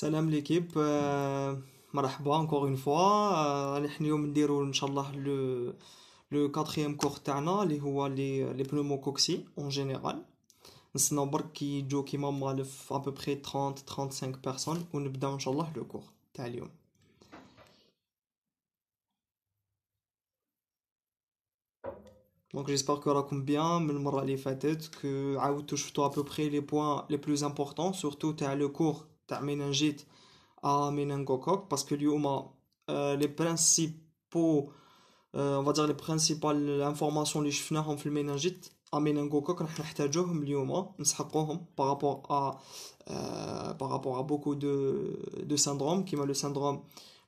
Salam l'équipe مرحبا euh, une fois. فوا aujourd'hui nous اليوم نديرو ان شاء الله لو لو كاتريام كور تاعنا اللي هو لي لي اون 30 35 personnes ان شاء Donc j'espère que bien que à peu près les points les plus importants surtout le cours تاع méningite à gokok parce que اليوم euh, les principaux euh, on va dire les principales informations اللي شفناهم في المينانجيت à méningocoque راح نحتاجوهم اليوم نسحقوهم par rapport à euh, par rapport à beaucoup de de syndromes qui m'a le syndrome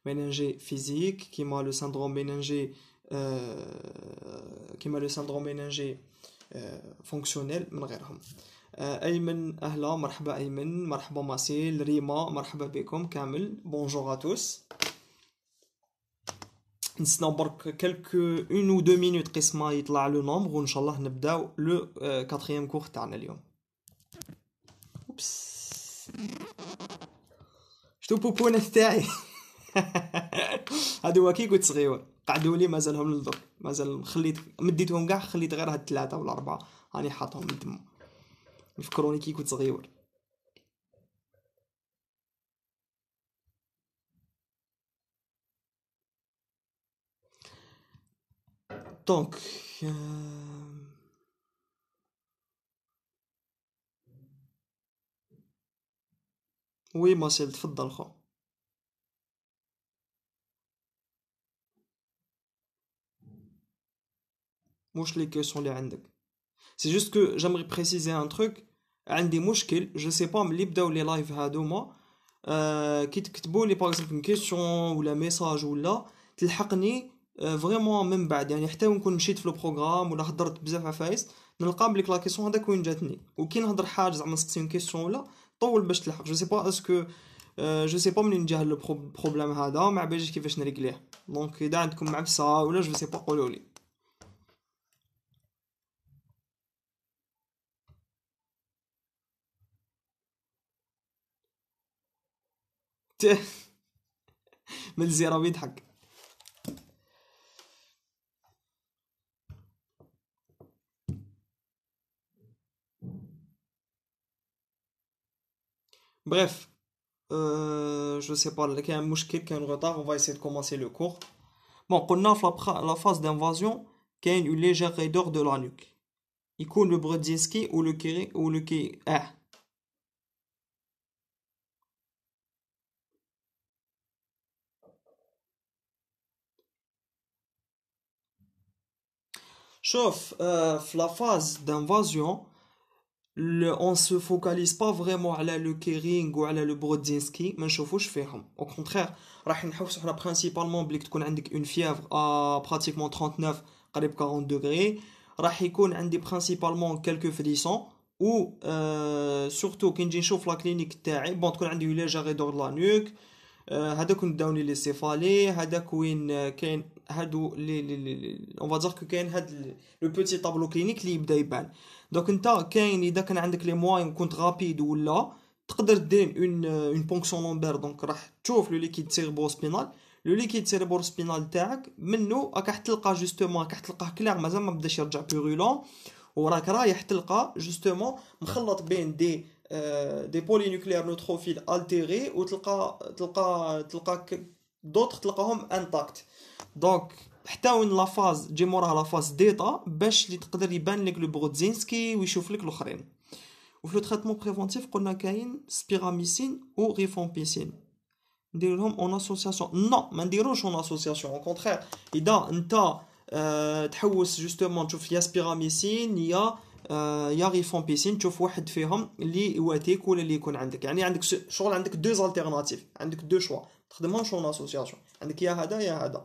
méningé physique qui m'a le syndrome méningé euh, qui m'a le syndrome méningé fonctionnel من غيرهم آه، ايمن اهلا مرحبا ايمن مرحبا ماسيل ريما مرحبا بكم كامل بونجور ا توس نستناو برك كلك اون او دو مينوت قسم يطلع لو نومبر وان شاء الله نبداو لو كاتريام آه، كور تاعنا اليوم اوبس شتو بوبونة تاعي هادو كي قلت صغيور قعدوا لي مازالهم للدرك مازال خليت مديتهم كاع خليت غير هاد ثلاثه ولا اربعه راني حاطهم تما نفكروني كي كنت صغير دونك وي ماسيل تفضل خو واش لي كيسون لي عندك C'est juste que j'aimerais préciser un truc. عندي مشكل جو سي با ملي بداو لي لايف هادوما آه كي تكتبوا لي باغ اكزومبل كيسيون ولا ميساج ولا تلحقني فريمون آه، من بعد يعني حتى نكون مشيت في لو بروغرام ولا هضرت بزاف عفايس نلقى بليك لا كيسيون هذاك وين جاتني وكي نهضر حاجه زعما نسقسي اون كيسيون ولا طول باش تلحق جو سي با اسكو جو سي با منين نجهل لو بروبليم هذا ما عباليش كيفاش نريكليه دونك اذا عندكم معبسه ولا جو سي با قولوا لي Bref, euh, je sais pas, il y a un problème, qui a retard, on va essayer de commencer le cours. Bon, on a la phase d'invasion, il y a une légère raideur de la nuque. Il coule le Brodzinski ou le Kiri ou le Kiri. Hein. Sauf euh, la phase d'invasion, on ne se focalise pas vraiment à le Kering ou à le Brodzinski, mais on ne Au contraire, on principalement qu'on a une fièvre à pratiquement 39, 40 degrés. On a principalement quelques frissons. Ou euh, surtout, quand je la clinique, bon, on a une légère de la nuque. هذاك نداوني لي il هذاك a une هادو لي لي لي اون فادير كو كاين هاد لو بوتي طابلو كلينيك لي يبدا يبان دونك انت كاين اذا كان عندك لي موان كنت غابيد ولا تقدر دير اون اون بونكسيون لومبير دونك راح تشوف لو ليكيد سيربو سبينال لو ليكيد سيربو سبينال تاعك منو راك راح تلقى جوستومون راك راح تلقاه كلير مازال ما بداش يرجع بيغولون وراك رايح تلقى جوستومون مخلط بين دي آه، دي بولي نوكليير نوتروفيل التيري وتلقى تلقى تلقى, دوتر تلقاهم انتاكت دونك حتى وين لافاز تجي موراها لافاز ديتا باش اللي تقدر يبان لك لو بروتزينسكي ويشوف لك الاخرين وفي لو تريتمون بريفونتيف قلنا كاين سبيراميسين و ريفومبيسين ندير لهم اون اسوسياسيون نو ما نديروش اون اسوسياسيون اون كونترير اذا انت أه تحوس جوستومون تشوف يا سبيراميسين يا أه يا ريفومبيسين تشوف واحد فيهم اللي يواتيك ولا اللي يكون عندك يعني عندك شغل عندك دو زالتيرناتيف عندك دو شوا تخدمهمش اون اسوسياسيون عندك يا هذا يا هذا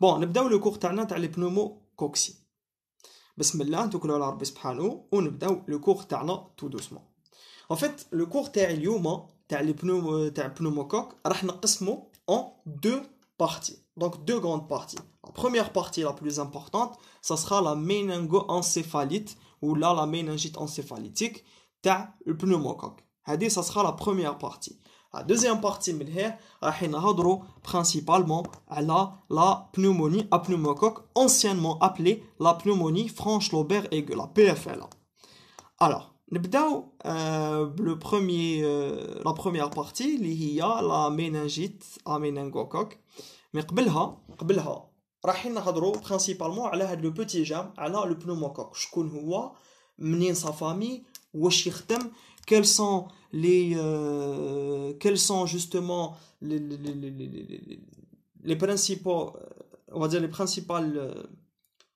Bon, on commencer le cours. T'as entendu parler de pneumocoxie. Bismillah, tout le monde est rassemblé. On débute cours. T'as entendu de En fait, le cours de l'aujourd'hui, c'est le pneumo, c'est le pneumocoxie. On le diviser en deux parties, donc deux grandes parties. La première partie, la plus importante, ça sera la méningoencéphalite ou la méningite encéphalitique. C'est le pneumocoxie. Ça sera la première partie. La deuxième partie, parler euh, principalement la, la pneumonie à pneumocoque, anciennement appelée la pneumonie franche lobaire et la PFL. Alors, euh, le premier, euh, la première partie, il y a la méningite à méningocoque. Mais avant ça, on principalement a le petit jam, à le pneumocoque. Je connais sa famille, où il quels sont les, euh, quels sont justement les, principaux, euh, on va dire les euh,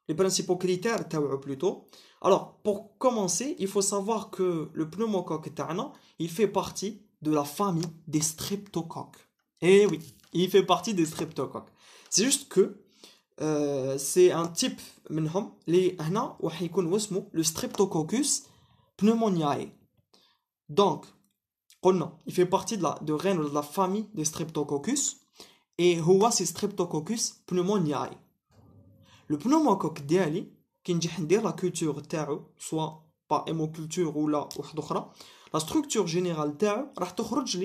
les principaux critères plutôt. Alors, pour commencer, il faut savoir que le pneumocoque il fait partie de la famille des streptocoques. Et eh oui, il fait partie des streptocoques. C'est juste que c'est un type منهم le Streptococcus pneumoniae. Donc il fait partie de la reine de famille des Streptococcus et هو c'est Streptococcus pneumoniae. Le pneumocoque la Qui la ندير la culture تاعو سوا hémoculture la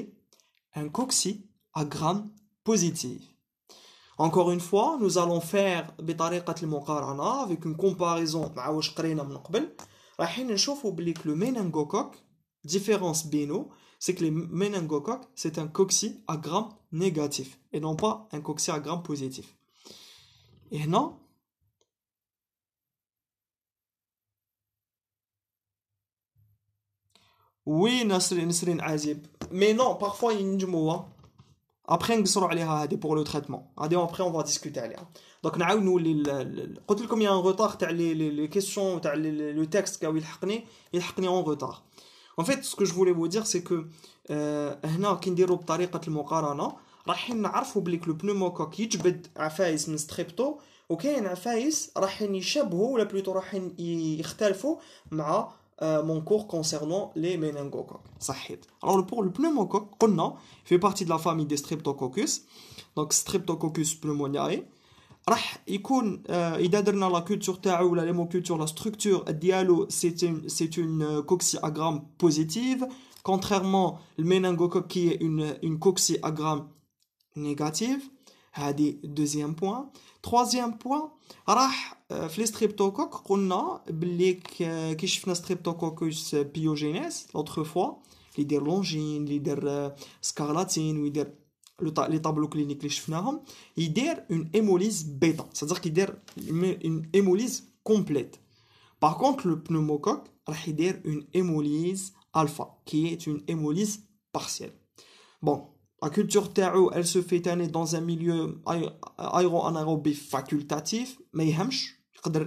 un cocci à positive. Encore une fois, nous allons faire avec une comparaison le différence c'est que les méningocoques, c'est un cocci à gramme négatif et non pas un cocci à gramme positif. Et non, oui, Nasrin, Azib. Mais non, parfois il y a une hein. Après, on pour le traitement. Ah, après, on va discuter. Donc, y a un retard. Les questions, le texte, il est en retard. En fait, ce que je voulais vous dire, c'est que euh, هنا كي نديرو بطريقه المقارنه راح نعرفوا بليك لو pneumocoque يجبد عفايس من ستريبتو وكاين عفايس راح يشبهوا ولا بلوتو راح يختلفوا مع mon cours concernant les méningocoques. Sahid. Alors pour le pneumocoque, on a, fait partie de la famille des streptococcus. Donc streptococcus pneumoniae. Alors, il est dans la culture théorique ou la culture. La structure dialo, c'est une c'est une positive. Contrairement le meningococc qui est une coxyagramme négatif. négative. À des deuxième point, troisième point. Alors, les streptocoques qu'on a, blé qui chiffrent streptocoques L'autre fois, les longines, les scarlatines, les les tableaux cliniques les شفناهم يدير une hémolyse bêta c'est-à-dire qu'il a une hémolyse complète par contre le pneumocoque راح يدير une hémolyse alpha qui est une hémolyse partielle bon la culture تاعو elle se fait dans un milieu aéro facultatif mais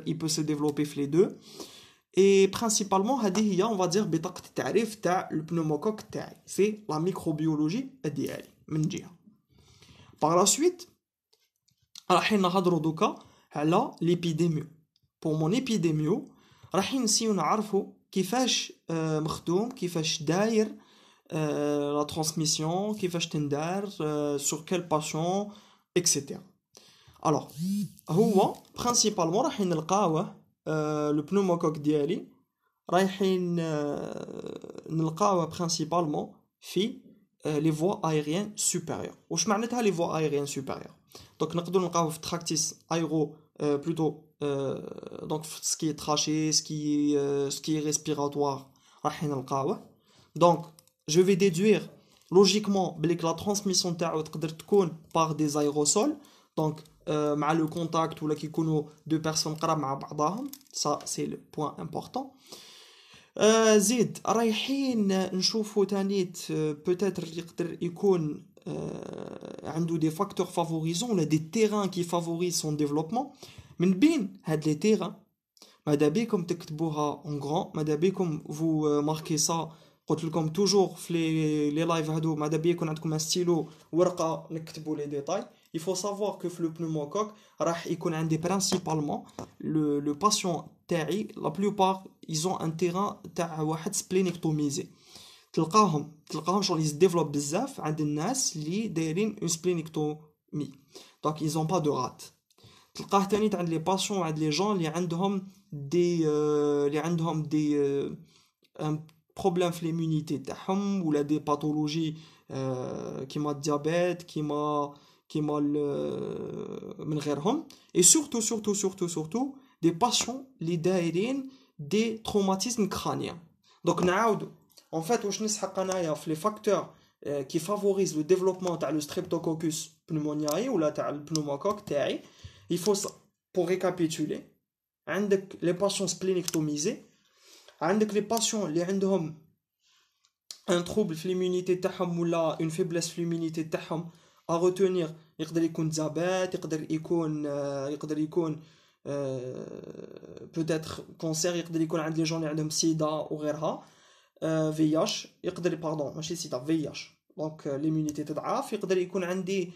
il peut se développer les deux et principalement à on va dire بطاقه التعريف تاع pneumocoque تاعي c'est la microbiologie ديالي par la suite, de l'épidémie. Pour mon épidémie, qui نسيو نعرفوا كيفاش مخدوم كيفاش داير la transmission كيفاش تندار sur quel patient etc. Alors, principalement le pneumocoque ديالي رايحين نلقاوه principalement في euh, les voies aériennes supérieures. Ou je les voies aériennes supérieures. Donc, nous avons le tractis aéro, euh, plutôt, euh, donc ce qui est traché, ce qui, ce qui est respiratoire. Hein, donc, je vais déduire logiquement que la transmission par des aérosols. Donc, mal le contact ou la qui deux personnes ça c'est le point important زيد رايحين y تانيت بوتيتر يقدر يكون عنده دي فاكتور فافوريزون ولا دي terrains كي فافوريز سون ديفلوبمون من بين هاد لي تيران ماذا en تكتبوها قلت لكم il faut savoir que le pneumocoque il يكون principalement le patient la plupart ils ont un terrain تاع واحد splenectomie t'lqaouhom t'lqaouhom chou li se développe bzaf and les ناس li dairin une splenectomie donc ils n'ont pas de rate t'lqaah tani t'and les patients wad les gens qui ont des euh، euh، problèmes andhom l'immunité ou des pathologies comme le diabète comme comme le من et surtout surtout surtout surtout des patients les daïrines des traumatismes crâniens. Donc, en fait, les facteurs euh, qui favorisent le développement de le streptococcus pneumoniae ou du pneumocoque, il faut, pour récapituler, les patients splénectomisés, les patients qui ont un trouble de l'immunité ou une faiblesse de l'immunité à retenir, il peut y avoir diabète, il peut y avoir euh, peut-être cancer, il peut y avoir des gens qui ont SIDA ou autre VIH, il peut, pardon, donc euh, l'immunité d'adaptation il peut y avoir des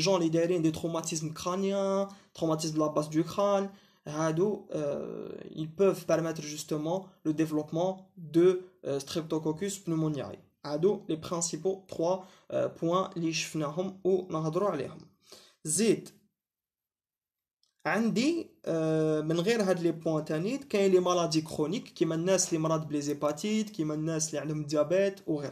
gens qui ont des traumatismes crâniens traumatismes de la base du crâne euh, ils peuvent permettre justement le développement de streptococcus pneumoniae ce les principaux trois points les nous avons ou et, quand a des maladies chroniques, qui menacent les malades de l'hépatite, qui menacent les diabète, etc.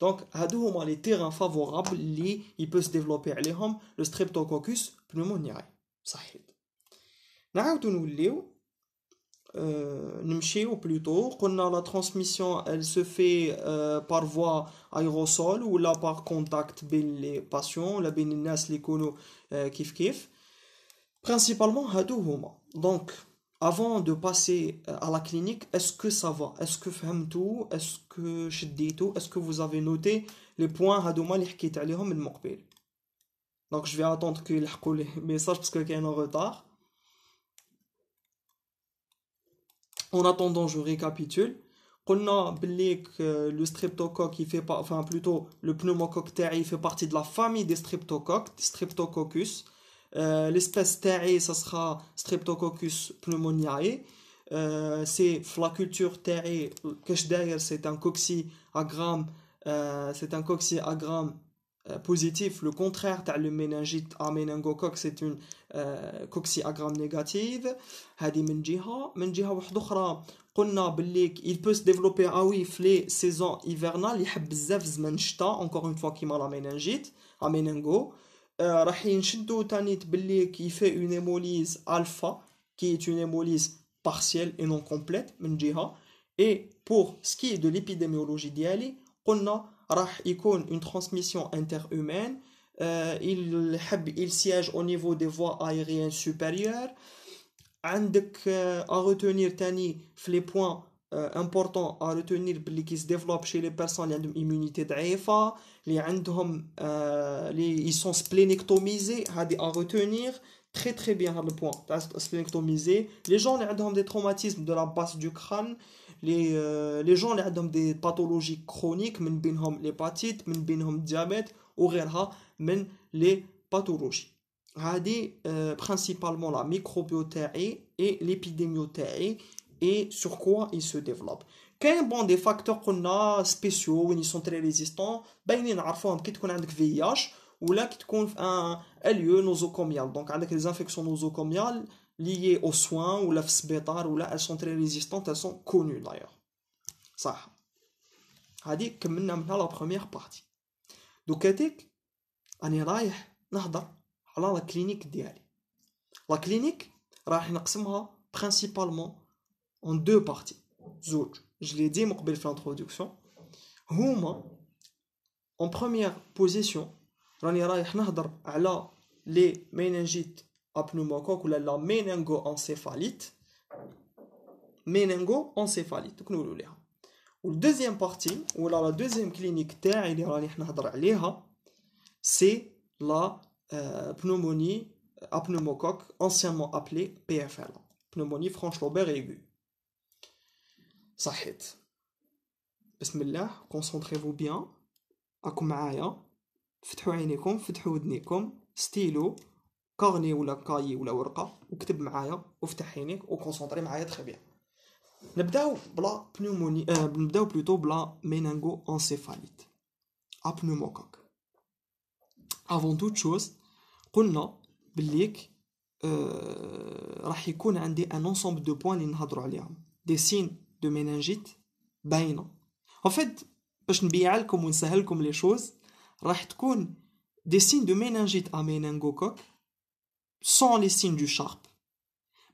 Donc, on a des terrains favorables qui peuvent se développer, le streptococcus pneumoniae. Nous allons nous allons voir, ou plutôt, la transmission se fait par voie aérosol ou par contact avec les patients, avec les patients qui sont Principalement, Donc, avant de passer euh, à la clinique, est-ce que ça va Est-ce que vous tout Est-ce que je tout Est-ce que vous avez noté les points Hadouma qui étaient Donc, je vais attendre qu'il y les messages parce qu'il y a un retard. En attendant, je récapitule. On a le streptocoque, qui fait enfin plutôt le pneumocoque il fait partie de la famille des streptocoques, Streptococcus. Euh, l'espèce taï, ça sera Streptococcus pneumoniae. Euh, c'est la culture taï, derrière, c'est un coxyagramme, euh, c'est un coxyagramme euh, positif. Le contraire, t'as le méningite à méningocoque, c'est une euh, coxyagramme négative. hadi من جهة من جهة واحدة il peut se développer ah oui les saisons hivernales il y a الشتاء encore une fois qui m'a la méningite à euh, راح نشدو fait une qui fait une hémolyse alpha, qui est une hémolyse partielle et non complète et pour ce qui est de l'épidémiologie on a راح une transmission interhumaine euh, il il siège au niveau des voies aériennes supérieures عندك euh، à retenir tani les points euh, important à retenir pour qui se développe chez les personnes qui ont une immunité ضعيفة euh, ils sont splénectomisés à retenir très très bien le point splenectomisés les gens qui ont des traumatismes de la base du crâne les euh, gens qui ont des pathologies chroniques من بينهم l'hépatite من بينهم ou وغيرها les pathologies هذه principalement la microbiotae et l'épidémiotae et sur quoi ils se développent. Quels bon des facteurs qu'on a spéciaux, ils sont très résistants Ben, il y a un VIH ou là qui un lieu nosocomial. Donc, avec les infections nosocomiales liées aux soins ou la ou là, elles sont très résistantes, elles sont connues d'ailleurs. Ça. a dit que nous la première partie. Donc, on dit que على avons La clinique, on va راح نقسمها principalement en deux parties. Je l'ai dit dans l'introduction. En première position, les méningites à pneumocoque ou la méningo-encéphalite. Méningo-encéphalite. Ou la deuxième partie, ou la deuxième clinique, c'est la euh, pneumonie à euh, pneumocoque, anciennement appelée PFL, pneumonie franche lobère aiguë. صحيت بسم الله كونسونطريفو بيان راكم معايا فتحوا عينيكم فتحوا ودنيكم ستيلو كارني ولا كاي ولا ورقه وكتب معايا وافتح عينيك وكونسونطري معايا تخي بيان نبداو بلا بنوموني آه نبداو بلوتو بلا مينانغو انسيفاليت ابنوموكوك افون توت شوز قلنا بليك آه راح يكون عندي ان انسومبل دو بوان اللي نهضروا عليهم دي سين de méningite ben en fait باش comme لكم ونسهل لكم les choses, راح تكون des signes de méningite à méningocoque sans les signes du sharp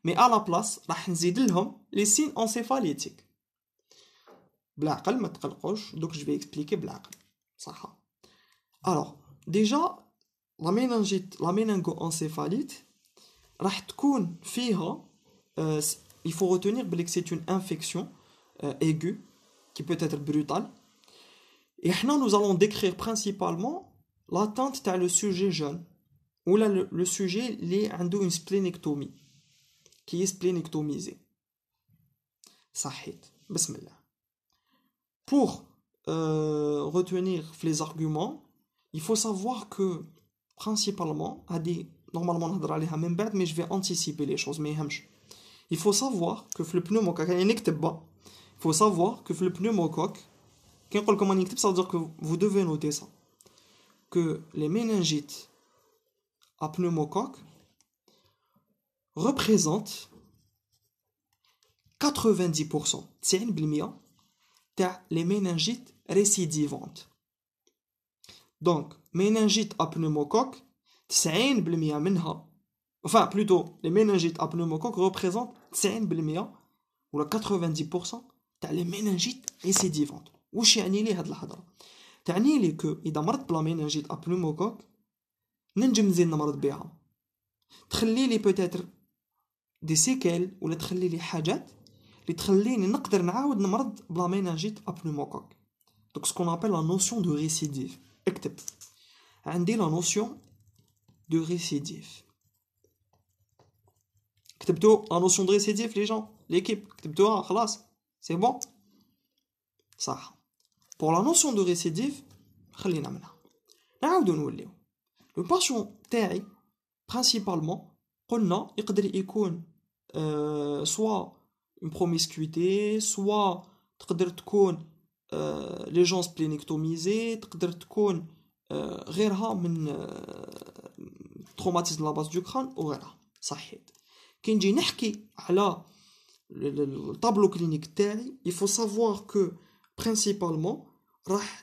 mais à la place راح نزيد لهم les signes encéphalétiques بالعقل ما تقلقوش je vais expliquer alors déjà la méningite la méningoencéphalite encéphalite. تكون euh, il faut retenir que c'est une infection euh, aiguë, qui peut être brutal Et nous allons décrire principalement l'attente à le sujet jeune, ou là, le, sujet lié à une splénectomie, qui est ça Sahit, bismillah. Pour euh, retenir les arguments, il faut savoir que, principalement, normalement on va mais je vais anticiper les choses mais il faut savoir que le pneu, il y a faut savoir que le pneumocoque, quand on ça veut dire que vous devez noter ça, que les méningites à pneumocoque représentent 90%, c'est les méningites récidivantes. Donc, méningite à pneumocoque, 90% enfin plutôt les méningites à pneumocoque représentent 90% ou 90% تاع لي مينانجيت ريسيديفونت واش يعني لي هاد الهضره تعني لي كو اذا مرض بلا مينانجيت ابلوموكوك ننجم نزيد نمرض بها تخلي لي بوتيتر دي سيكيل ولا تخلي لي حاجات اللي تخليني نقدر نعاود نمرض بلا مينانجيت ابلوموكوك دوك سكون ابل لا نوسيون دو ريسيديف اكتب عندي لا نوسيون دو ريسيديف كتبتو لا نوسيون دو ريسيديف لي جون ليكيب كتبتوها خلاص c'est bon ça pour la notion de récidive allez maintenant nous donnons le le patient téi principalement qu'on a il peut être soit une promiscuité soit il peut être les gens splenectomisés il peut euh, traumatisme de la base du crâne ou gérera ça y est qu'ici le, tableau clinique tel, il faut savoir que principalement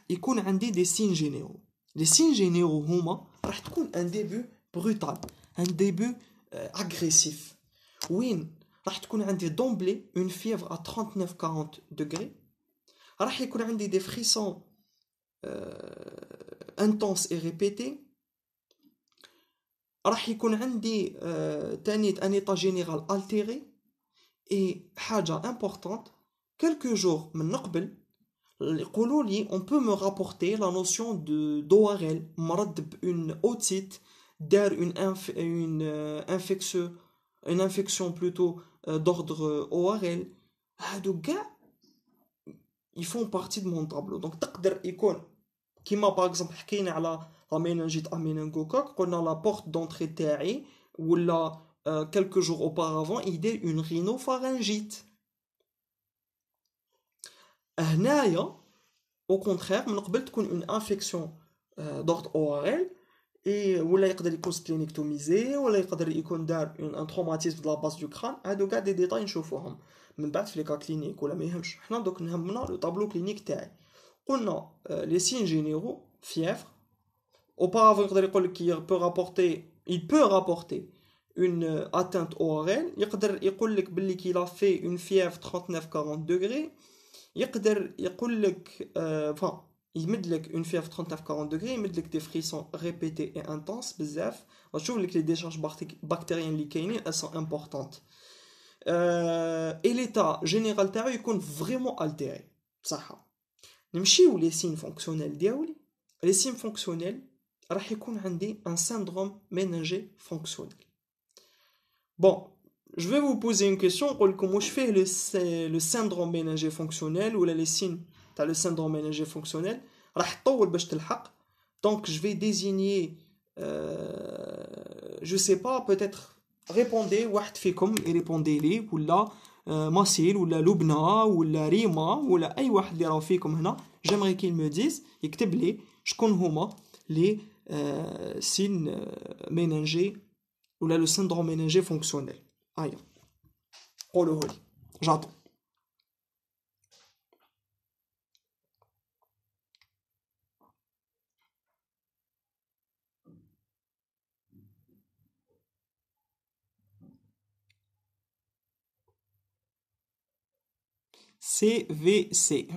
il y a des signes généraux les signes généraux هما راح un début brutal un début euh, agressif Oui, il y عندي d'emblée, une fièvre à 39 40 degrés il y a des frissons euh, intenses et répétés il y عندي euh, un état général, altéré et, haja importante, quelques jours les on peut me rapporter la notion de d'ORL, une otite, d'air, une, inf, une, euh, infection, une infection plutôt euh, d'ordre euh, ORL. Ah, ils font partie de mon tableau. Donc, تقدر يكون كيما par exemple حكينا على la méningite à méningocoque, qu'on a la porte d'entrée تاعي ولا euh, quelques jours auparavant, il a une rhinopharyngite. Là, au contraire, il y a une infection euh, d'ordre ORL et il peut être splénectomisé ou il peut avoir un traumatisme de la base du crâne. Il y a des détails à voir. Mais il les cas cliniques ou la même Donc, on le tableau clinique. On a euh, les signes généraux, fièvre. Auparavant, il peut rapporter, il peut rapporter une euh, atteinte ORL Il peut dire qu'il a fait une fièvre 39 40 degrés peut يقول لك euh, enfin une fièvre 39 40 degrés يمد لك des frissons répétés et intenses parce que que les décharges bactériennes qui sont importantes euh, et l'état général تاعو يكون vraiment altéré بصحة نمشيو لي سين fonctionnels دياولي لي سين fonctionnels, راح يكون syndrome ménager fonctionnel Bon, je vais vous poser une question. Comment je fais le syndrome ménager fonctionnel ou les signes Tu as le syndrome ménager fonctionnel. Donc, je vais désigner, euh, je ne sais pas, peut-être répondez, et répondez les ou la euh, ou la Lubna, ou la Rima, ou la Aïwahdirafikumhna. J'aimerais qu'ils me disent, et les, je connais les signes euh, ménagers ou là le syndrome méningé fonctionnel. Aïe. Oh le holy. J'attends. CVC.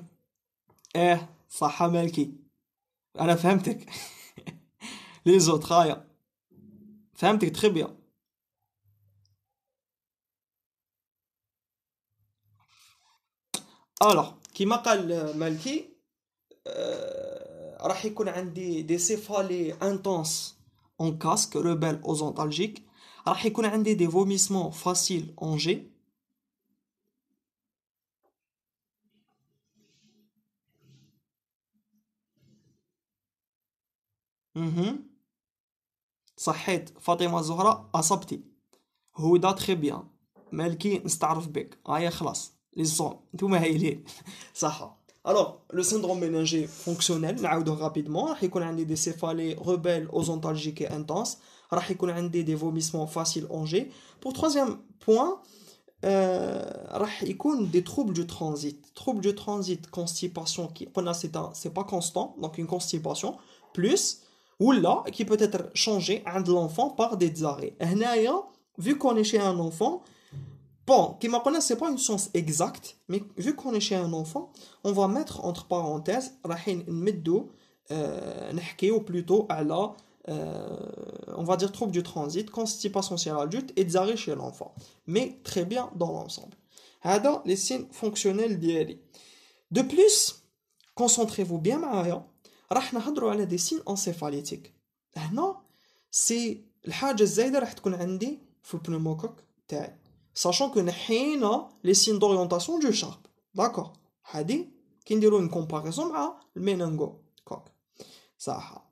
Eh, ça a malqué. Alors, Les autres, aïe. Femme, très bien. Alors, qui m'appelle Melki Il a des céphalées intenses en casque, rebelles aux antalgiques. Il a des vomissements faciles en G. Hum hum. Fatima Zohra, à sabti. Oui, très bien. Melki, nous t'arrivons avec. Ah, il est là les hommes tout ça alors le syndrome méningé fonctionnel rapidement il y des céphalées rebelles aux et intenses il y des vomissements faciles G. pour troisième point euh, y des troubles du transit troubles du transit constipation qui n'est c'est pas constant donc une constipation plus ou là qui peut être changée de l'enfant par des diarrhées vu qu'on est chez un enfant Bon, qui m'a ce c'est pas une sens exacte, mais vu qu'on est chez un enfant, on va mettre entre parenthèses, rahin euh, ou plutôt euh, on va dire trouble du transit, constipation chez adulte et d'arriver chez l'enfant. Mais très bien dans l'ensemble. Hada, les signes fonctionnels d'IELI. De plus, concentrez-vous bien, Maria, rahna hadro ala des signes encéphalétiques. هنا ah c'est الحاجه الزايده راح تكون Sachant que nous avons les signes d'orientation du charpe. D'accord C'est ça. Nous une comparaison avec ah, le ménage. C'est ça.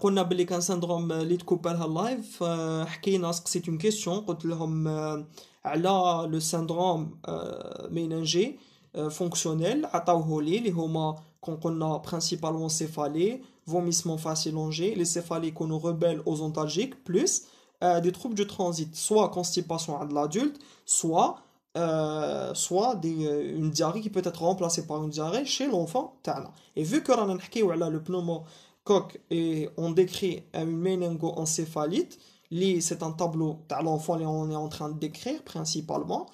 Pour nous parler d'un syndrome de l'école de la vie, je vais vous dire que c'est une question. Pour nous dire que le syndrome euh, méningé euh, fonctionnel, il y a qui ont qu'on a principalement vomissement vomissements longé, les céphalées qu'on rebelle aux ontalgiques, plus euh, des troubles de transit, soit constipation à l'adulte, soit, euh, soit euh, une diarrhée qui peut être remplacée par une diarrhée chez l'enfant. Et vu que le pneumocoque et on décrit une méningoencéphalite, c'est un tableau de l'enfant on est en train de décrire principalement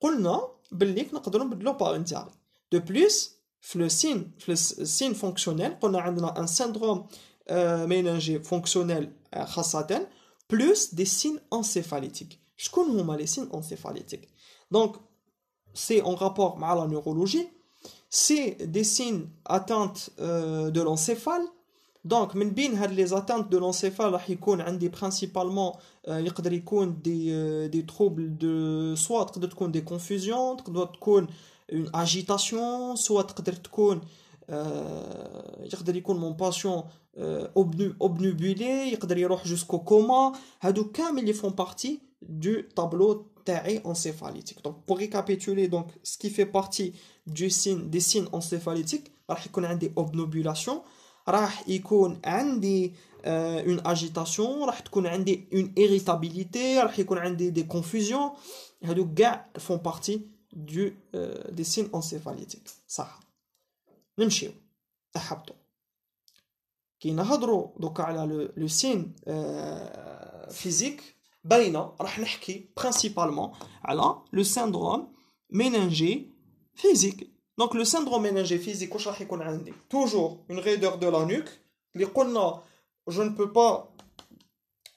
pas une diarrhée de plus le signe, fonctionnel, on a un syndrome euh, méningé fonctionnel euh, plus des signes encéphalétiques. Je connais les signes encéphalitiques Donc, c'est en rapport à la neurologie, c'est des signes atteintes euh, de l'encéphale. Donc, les atteintes de l'encéphale, il a principalement euh, des, troubles de soit des confusions, des une agitation, soit il euh, mon patient euh, obnubilé, il jusqu'au coma, ils font partie du tableau terré encéphalétique. Donc, pour récapituler, donc, ce qui fait partie du signe, des signes encéphalétiques, il y des obnubilations, il y une agitation, une irritabilité, il y des confusions, ils font partie du, euh, des signes encéphalitiques ça Qui le, le signe euh, physique principalement alors le syndrome méningé physique donc le syndrome méningé physique toujours une raideur de la nuque je ne peux pas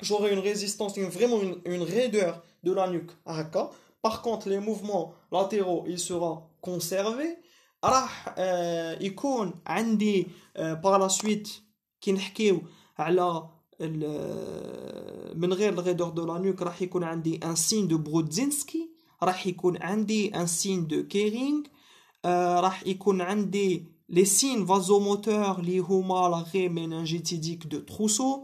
j'aurai une résistance vraiment une, raideur de la nuque Ahaka. Par contre, les mouvements latéraux, ils seront conservés. راح يكون عندي باغ لا سويت كي نحكيو على من غير الغيدور دو لا نوك راح يكون عندي ان سين دو برودزينسكي راح يكون عندي ان سين دو كيرينغ راح يكون عندي لي سين فازو موتور اللي هما لا غي مينانجيتيديك دو تروسو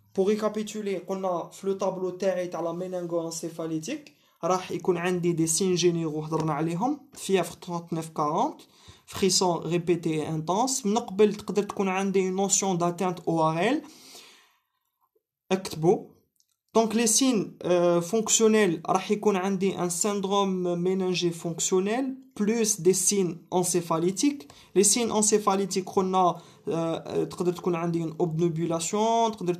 pour récapituler, on a le tableau de تاع la méningo-encéphalétique, des signes généraux هضرنا fièvre 39-40, frisson répété et intenses, من قبل تقدر une notion d'atteinte ORL, donc les signes euh, fonctionnels, راح un syndrome méningé fonctionnel plus des signes encéphalitiques. Les signes encéphalitiques, on a il y avoir une obnubulation, une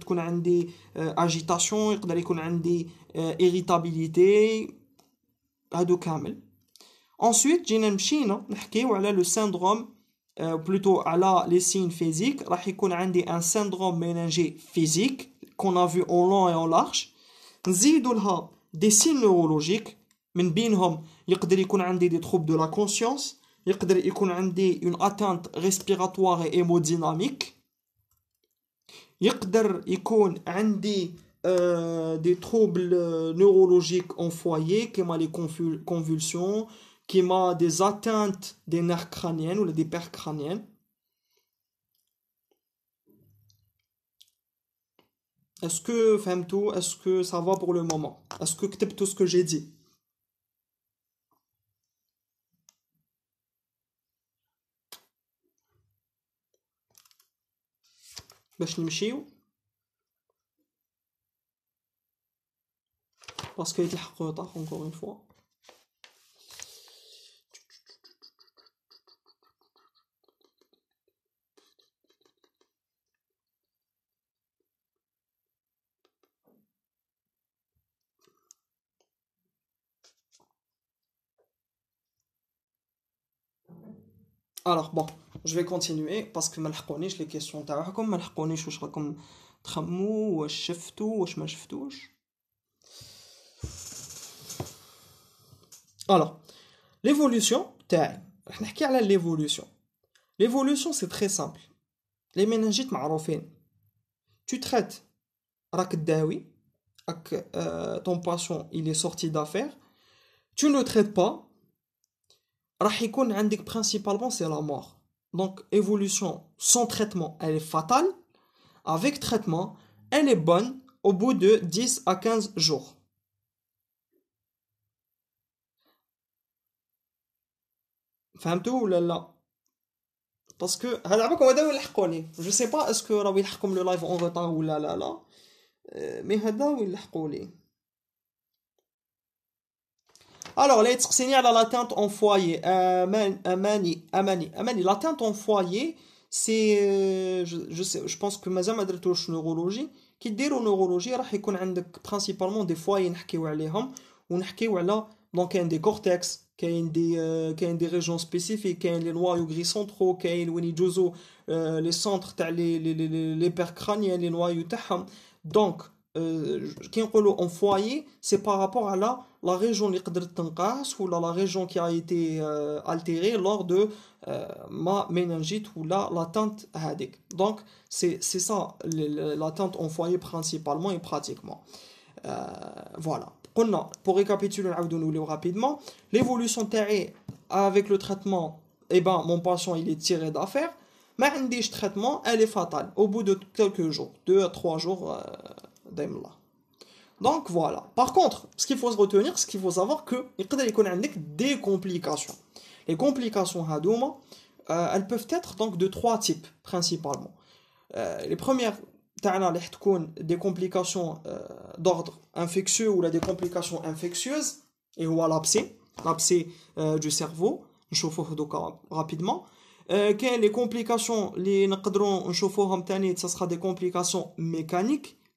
euh, agitation, une euh, irritabilité, Ensuite, le syndrome, euh, plutôt sur les signes physiques. un syndrome mélangé physique qu'on a vu en long et en large. On des signes neurologiques, eux, des troubles de la conscience. Il y avoir une atteinte respiratoire et hémodynamique. Il peut des troubles euh, neurologiques en foyer qui ont les convulsions qui ont des atteintes des nerfs crâniens ou des pertes crâniennes Est-ce que, tout est-ce que ça va pour le moment Est-ce que tu tout ce que j'ai dit باش نمشيو باسكو يتلحقو غوطاخ اونكور اون فوا Alors bon, je vais continuer parce que ما les questions Je تاعكم questions. لحقونيش واش راكم تخمو واش شفتو واش ما vous alors l'évolution On راح l'évolution l'évolution c'est très simple les méningites معروفين tu traites Rak Dawi. Euh, ton patient il est sorti d'affaires tu ne le traites pas راح يكون عندك principalement c'est la mort donc, évolution sans traitement, elle est fatale. Avec traitement, elle est bonne au bout de 10 à 15 jours. Femme tout ou là Parce que. Je ne sais pas est-ce que le live en retard ou là là euh, Mais je euh, ne alors, l'atteinte en foyer, euh, amen, euh, euh, amen. amani. L'atteinte en foyer, c'est, je, je, sais, je pense que mazam adretouche neurologie, qui dit neurologie, راح يكون عندك principalement des foyers نحكيو عليهم ونحكيو على donc a des cortex, كاين des a des régions spécifiques, a les noyaux gris centraux, il y a les centres تاع les les les les, les, les noyaux Donc euh, en foyer, c'est par rapport à la, la région ou la, région qui a été euh, altérée lors de euh, ma méningite ou la, l'atteinte Donc, c'est, c'est ça, l'atteinte en foyer principalement et pratiquement. voilà. Pour récapituler rapidement, l'évolution terrée avec le traitement, eh ben, mon patient il est tiré d'affaire. Mais un traitement, elle est fatale au bout de quelques jours, deux à trois jours. Donc voilà. Par contre, ce qu'il faut retenir, ce qu'il faut savoir, que il y avoir des complications. Les complications hadouma, elles peuvent être donc de trois types principalement. les premières, des complications d'ordre infectieux ou la des complications infectieuses, et ou à l'abcès, l'abcès du cerveau, cas rapidement. les complications, les Ce sera des complications mécaniques,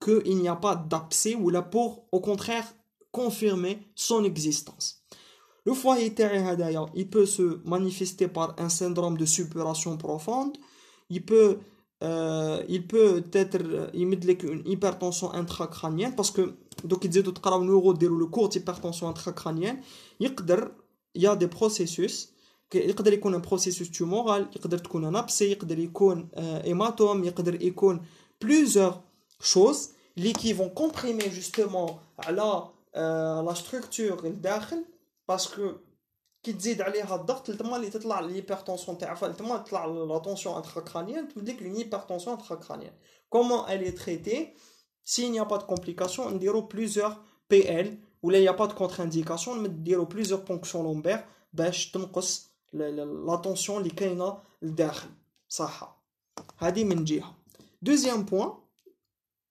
qu'il n'y a pas d'abcès ou là pour, au contraire, confirmer son existence. Le foyer d'ailleurs, il peut se manifester par un syndrome de suppuration profonde, il peut, euh, il peut être une hypertension intracrânienne, parce que, donc il dit tout neuro l'heure, le court hypertension intracrânienne, il y a des processus, il y processus un un il euh, il y a يقدر يكون il plusieurs choses qui vont comprimer justement euh, la, structure la structure parce que qui dit عليها الضغط اللي l'hypertension la tension intracrânienne tout dit une hypertension intracrânienne comment elle est traitée s'il n'y a pas de complications on dira plusieurs PL ou là il n'y a pas de contre-indication on dira plusieurs ponctions lombaires باش تنقص la tension اللي deuxième point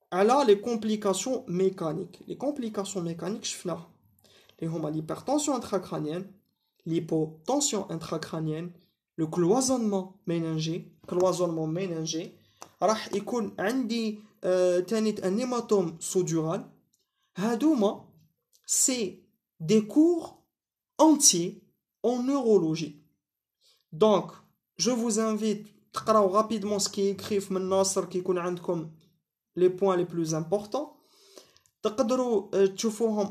alors, les complications mécaniques. Les complications mécaniques, شفناها اللي هما l'hypertension intracrânienne, l'hypotension intracrânienne, le cloisonnement méningé, cloisonnement méningé, راح يكون عندي hématome sous c'est des cours entiers en neurologie. Donc, je vous invite تقراو rapidement ce qui est écrit dans من ناصر qui les points les plus importants. Euh,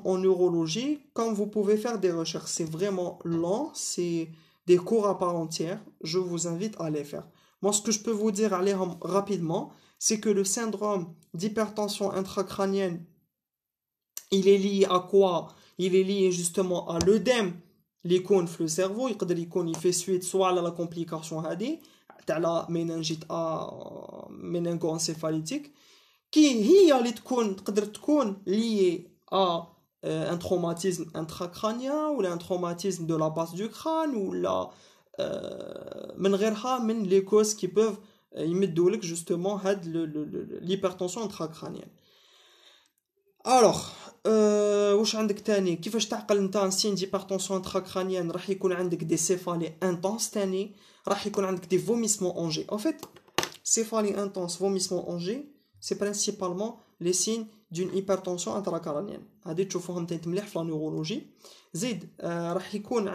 en neurologie, quand vous pouvez faire des recherches, c'est vraiment lent, c'est des cours à part entière, je vous invite à les faire. Moi, ce que je peux vous dire allez, hum, rapidement, c'est que le syndrome d'hypertension intracrânienne, il est lié à quoi Il est lié justement à l'œdème, l'icône le cerveau, l'icône il fait suite soit à la complication à la méningite à euh, méningo qui est lié à un traumatisme intracrânien ou un traumatisme de la base du crâne ou la menrecha, même les causes qui peuvent imiter l'hypertension intracrânienne. Alors, au chandek tani, qui fait que tu as un signe l'hypertension intracrânienne, rachikola en décéphalée intense tani, rachikola en vomissement en En fait, c'est fali intense, vomissement en c'est principalement les signes d'une hypertension intracrânienne. هذه تشوفوهم تتملح dans la neurologie. zid euh, rah ykoun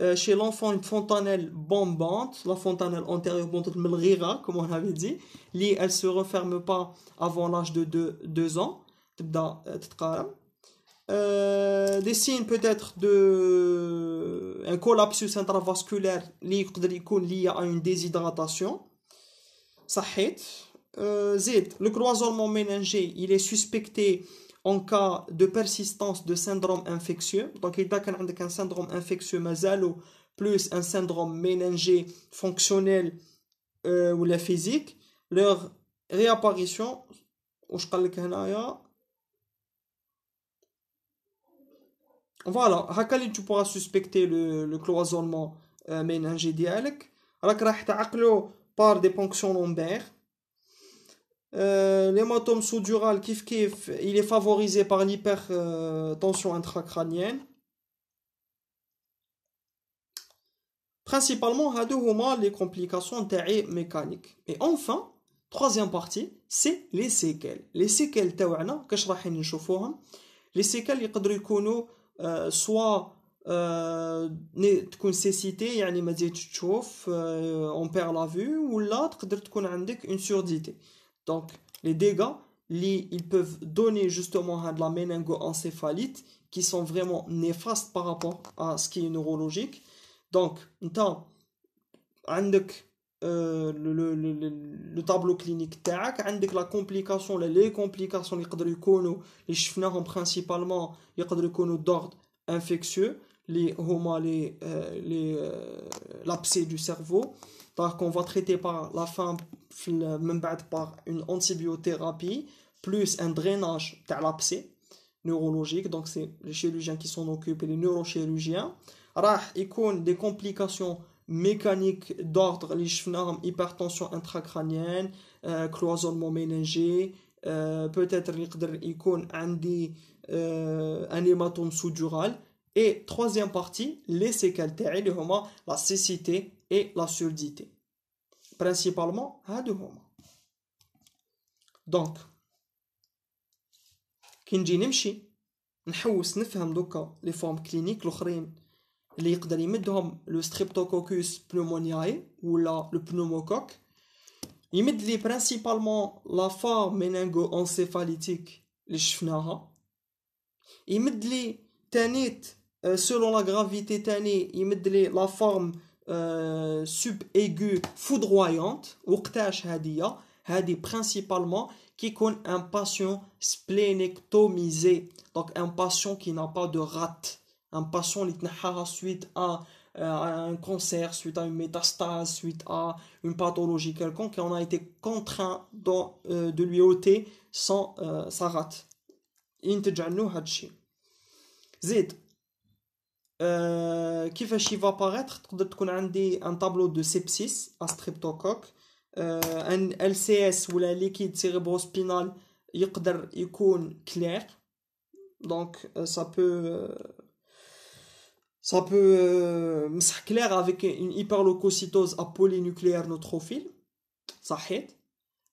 euh, chez l'enfant une fontanelle bombante, la fontanelle antérieure bombante comme on avait dit, li elle se referme pas avant l'âge de 2 ans. Euh, des signes peut-être de un collapsus intravasculaire lié à une déshydratation. صحيت euh, Z, le cloisonnement méningé, il est suspecté en cas de persistance de syndrome infectieux. Donc, il y a un syndrome infectieux masalo plus un syndrome méningé fonctionnel euh, ou la physique. Leur réapparition, voilà, Hakali, tu pourras suspecter le, le cloisonnement euh, méningé dialecte. Alors, par des ponctions lombaires. Euh, l'hématome sous kif kif, il est favorisé par l'hypertension intracrânienne. Principalement, les complications mécaniques. Et enfin, troisième partie, c'est les séquelles. Les séquelles tawana, que je vais les séquelles, peuvent être euh, soit تكون euh, cécité, on perd la vue ou là تقدر تكون une surdité donc, les dégâts, ils peuvent donner justement à de la méningoencéphalite qui sont vraiment néfastes par rapport à ce qui est neurologique. Donc, tant, euh, le, tableau clinique تاعك عندك la complication les complications qui يقدروا les principalement les d'ordre infectieux les homas, les euh, euh, l'abcès du cerveau on va traiter par la femme même par une antibiothérapie plus un drainage de neurologique donc c'est les chirurgiens qui s'en occupent les neurochirurgiens rah يكون des complications mécaniques d'ordre les hypertension intracrânienne euh, cloisonnement méningé euh, peut-être y euh, un hématome sous-dural et troisième partie les séquelles de اللي la cécité la surdité principalement à deux moments donc kingi nous n'a ou donc les formes cliniques l'ochrein l'irdani le streptococcus pneumoniae ou la le pneumocoque il m'a principalement la forme meningo encéphalétique il m'a dit tanit euh, selon la gravité tanit il m'a la forme euh, sub aiguë foudroyante وقتاش hadia, هادي principalement qui connaît un patient splénectomisé donc un patient qui n'a pas de rate un patient qui n'a suite euh, à un cancer, suite à une métastase, suite à une pathologie quelconque, on a été contraint euh, de, lui ôter sans, sa rate. Qui euh, va va apparaître peut-être qu'on a un tableau de sepsis, à streptocoque, euh, un LCS ou un liquide cérébrospinal y a une icône claire. Donc euh, ça peut, ça peut, ça avec une hyperlococytose à polynucléaire neutrophile. Ça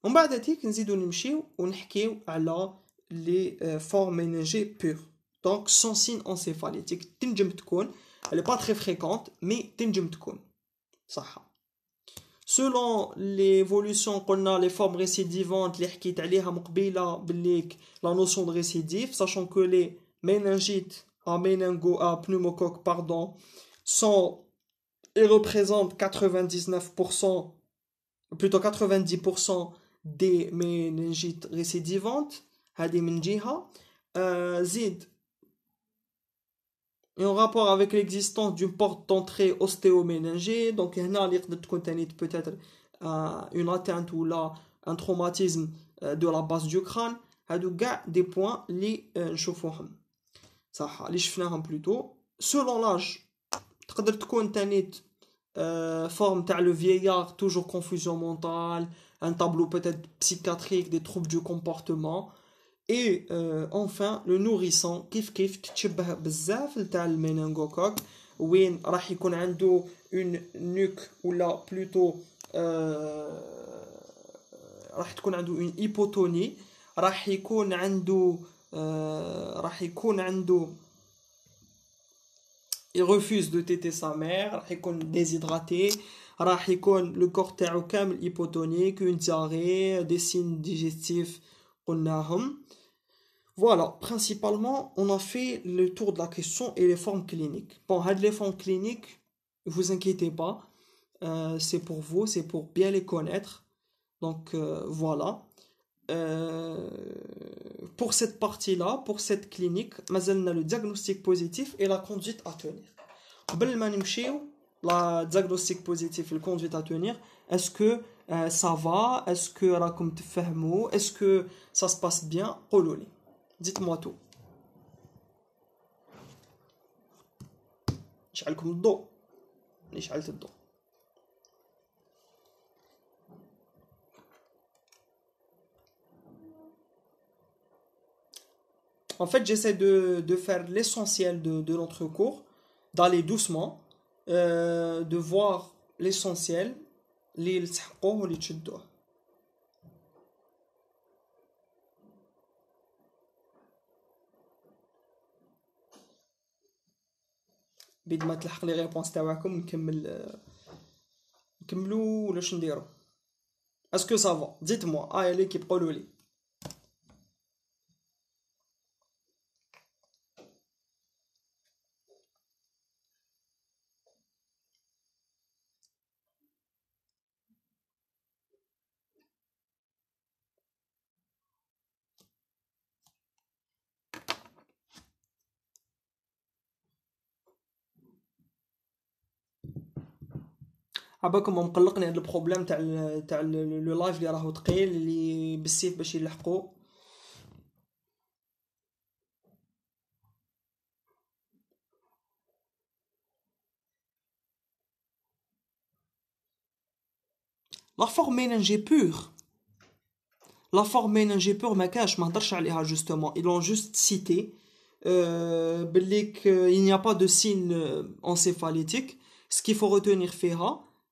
on va dire qu'on va les formes NG pur. Donc, sans signe encéphalétique, elle n'est pas très fréquente, mais ça. Selon l'évolution qu'on a, les formes récidivantes, les la notion de récidive, sachant que les méningites à ah, méningo, ah, pardon, sont et représentent 99%, plutôt 90% des méningites récidivantes, hadi euh, zid et en rapport avec l'existence d'une porte d'entrée ostéoméningée, donc il y a peut-être euh, une atteinte ou là un traumatisme euh, de la base du crâne, des points les euh, ça les un plus tôt. Selon l'âge, تقدر تكون forme تاع le vieillard toujours confusion mentale, un tableau peut-être psychiatrique, des troubles du comportement. Et euh, enfin, le nourrisson, kif kif, بزاف une nuque ou là plutôt euh, une hypotonie euh, il refuse de téter sa mère راح يكون déshydraté le corps تاعو hypotonique une diarrhée des signes digestifs voilà, principalement, on a fait le tour de la question et les formes cliniques. Bon, les formes cliniques, vous inquiétez pas, euh, c'est pour vous, c'est pour bien les connaître. Donc euh, voilà. Euh, pour cette partie-là, pour cette clinique, on le diagnostic positif et la conduite à tenir. la diagnostic positif et la conduite à tenir, est-ce que ça va Est-ce que est-ce que ça se passe bien dites-moi tout. Je vais vous J'allume le dos. J'allume le dos. En fait, j'essaie de, de faire l'essentiel de, de notre cours, d'aller doucement, euh, de voir l'essentiel, l'île s'accroche, les se بيد ما تلحق لي ريبونس تاعكم نكمل نكملو ولا شنديرو اسكو سافا ديت موا اه ليكيب لي عباكم مقلقني هذا البروبليم تاع تاع لو لايف اللي راهو ثقيل اللي بالسيف باش يلحقوا La forme ils l'ont juste cité euh, euh, il n'y a pas de signe euh, encéphalétique ce qu'il faut retenir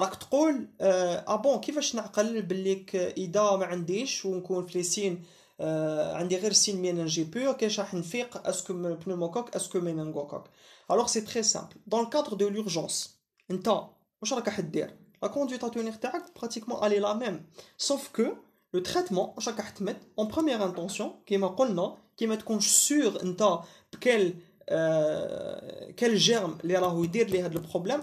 Alors, c'est très simple. Dans le cadre de l'urgence, La conduite est pratiquement la même, sauf que le traitement, En première intention, qui est ma dit, qui est te quel germe a problème,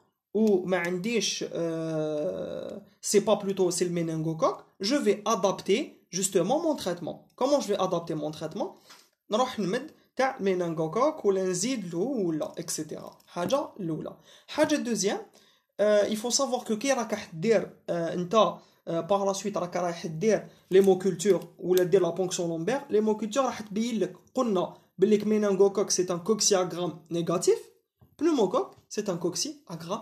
ou ma euh, c'est pas plutôt c'est le méningocoque, je vais adapter justement mon traitement. Comment je vais adapter mon traitement نروح نمد تاع المينانغوكوك ولا نزيد له ولا اكسيتيرا حاجه الاولى حاجه دوزيام il faut savoir que كي راك حدير انت par la suite راك رايح دير ليموكولتور ولا دير لا بونكسيون لومبير ليموكولتور راح تبين لك قلنا بليك مينانغوكوك سي ان كوكسي اغرام نيجاتيف بنوموكوك سي ان كوكسي اغرام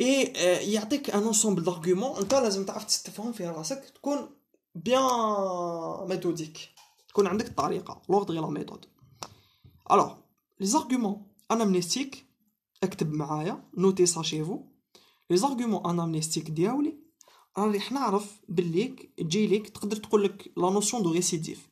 اي يعطيك ان اونسومبل دارغومون انت لازم تعرف تستفهم في راسك تكون بيان ميثوديك تكون عندك الطريقه لوردغ لا ميثود الوغ لي زارغومون انامنيستيك اكتب معايا نوتي سا شيفو لي زارغومون انامنيستيك دياولي راني حنعرف بليك تجي ليك تقدر تقول لك لا نوسيون دو ريسيديف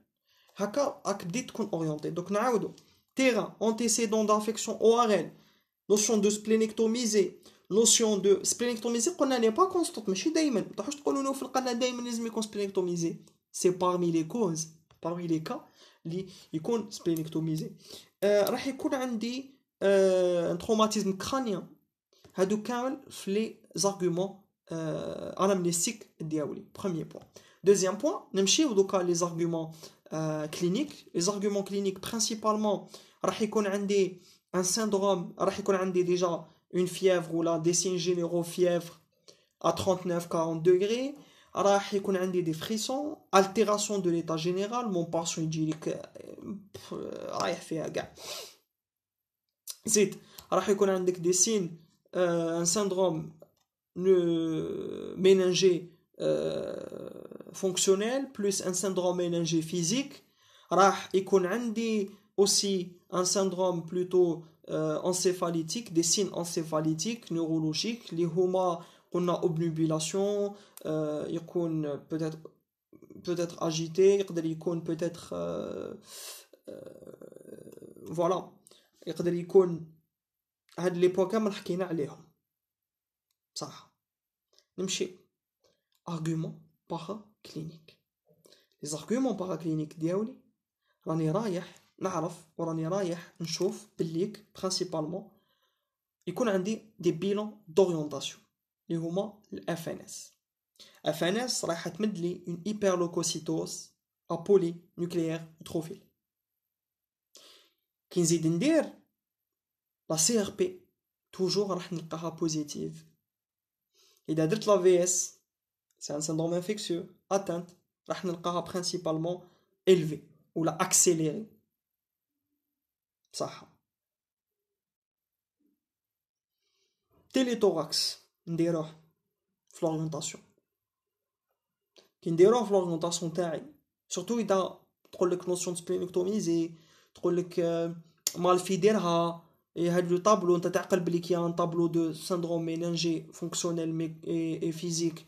Akkadit kon orienté. Donc, naoudo, terrain, antécédent d'infection ORL, notion de splenectomisé, notion de splenectomisé, on n'en est pas constante, mais je suis daimen. T'as juste qu'on nous fait un daimenisme et qu'on splenectomisé. C'est parmi les causes, parmi les cas, l'icône splenectomisé. Euh, Rahikoun a dit euh, un traumatisme crânien. Hadoukal, les arguments euh, amnestiques, premier point. Deuxième point, n'aim chier ou d'aucun les arguments. Euh, clinique les arguments cliniques principalement, un syndrome, déjà une fièvre ou la des signes généraux fièvre à 39-40 degrés, راح يكون عندي دي فريسون التيراسيون دو mon جينيرال مون patient يجي لك euh, رايح فيها كاع زيد راح يكون عندك دي fonctionnel plus un syndrome méningé physique راح يكون عندي aussi un syndrome plutôt euh, encéphalitique des signes encéphalitiques neurologiques les huma on a obnubilation euh, يكون peut-être peut-être agité ils يكون peut-être euh, euh, voilà يقدر يكون a des بوا كامل حكينا عليهم صح نمشي argument par كلينيك لي زارغومون باراكلينيك دياولي راني رايح نعرف وراني رايح نشوف بليك برينسيبالمون يكون عندي دي بيلون دوريونتاسيون اللي هما الاف ان اس اف ان اس رايحه تمد لي اون ا ابولي نوكليير تروفيل كي نزيد ندير لا سي ار بي توجور راح نلقاها بوزيتيف اذا درت لا في اس C'est un syndrome infectieux, atteinte. On va principalement élevé ou accéléré. C'est ça. Télétorax, une des rares florimentations. Une des rares florimentations qui est très importante, surtout si tu as une notion de splénotomie, tu as un problème de la dire. Tu tableau de syndrome mélangé fonctionnel et physique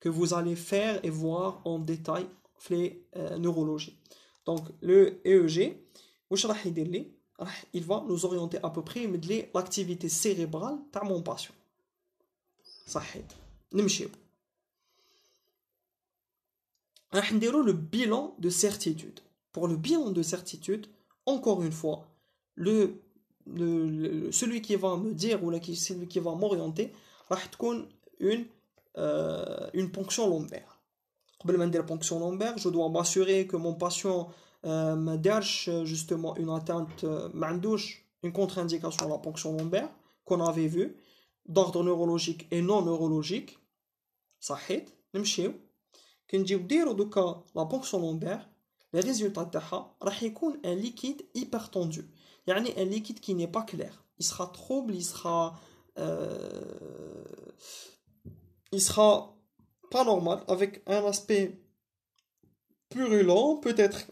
que vous allez faire et voir en détail les euh, neurologies. Donc le EEG, il va nous orienter à peu près l'activité cérébrale de mon patient. Ça aide. Nous le bilan de certitude. Pour le bilan de certitude, encore une fois, le, celui qui va me dire ou celui qui va m'orienter, une euh, une ponction lombaire. Avant de la ponction lombaire, je dois m'assurer que mon patient euh, justement une atteinte, pas euh, une contre-indication à la ponction lombaire qu'on avait vue, d'ordre neurologique et non neurologique. صحيت نمشيو dans نجيو vous. la ponction ponction لومبير le résultat est un liquide hyper tendu. Il y يعني un liquide qui n'est pas clair. il sera trouble il sera euh, ne sera pas normal, avec un aspect purulent, peut-être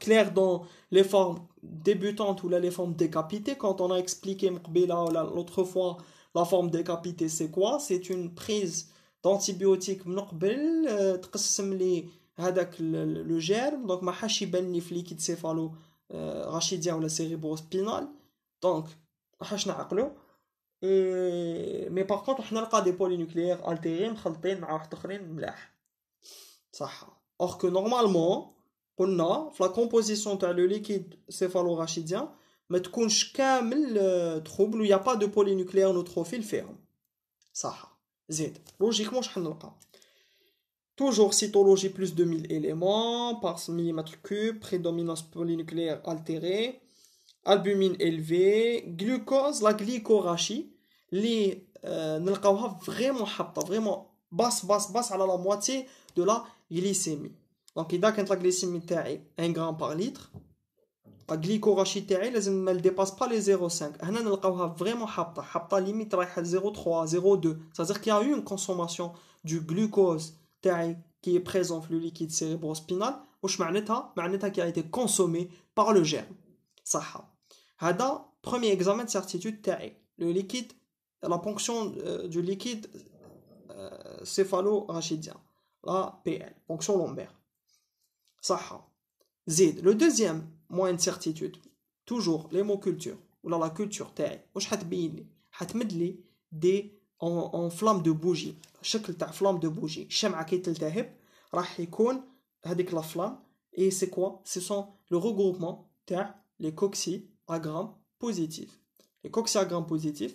clair dans les formes débutantes ou la les formes décapitées. Quand on a expliqué l'autre fois la forme décapitée, c'est quoi C'est une prise d'antibiotiques مقبل تقسم لي هذاك لو جيرم دونك ما حاش يبان لي في ليكيد سيفالو راشيديا ولا سيريبرو دونك ما حاش نعقلو mais par contre, on a des polynucléaires altérés, on a des polynucléaires ça. Or, que normalement, on a la composition de le liquide céphalo-rachidien, mais on a des euh, troubles où il n'y a pas de polynucléaires no ça. fermes. Z. Logiquement, on a toujours cytologie plus de 1000 éléments par mm3. prédominance polynucléaire altérée, albumine élevée, glucose, la glycorachie li nlaqawha vraiment vraiment bas bas bas à la moitié de la glycémie donc a kan tlaq glycémie تاعي 1 g par litre la glycocorachi تاعي لازم ma dépasse pas les 05 henna nlaqawha vraiment hapta hapta limite 03 02 c'est-à-dire qu'il y a eu une consommation du glucose qui est présent dans le liquide céphalo-rachidien واش معناتها معناتها qu'il a été consommé par le germe ça ha premier examen de certitude تاعي le liquide la ponction euh, du liquide euh, rachidien la PL, ponction lombaire. Saha. Le deuxième, moins de certitude. Toujours l'hémoculture, ou la culture, des en, en flamme de bougie. chaque تاع flamme de bougie. الشمعة كي تلتهب راح يكون la flamme et c'est quoi Ce sont le regroupement تاع les coxy à positifs. Les coxy à positifs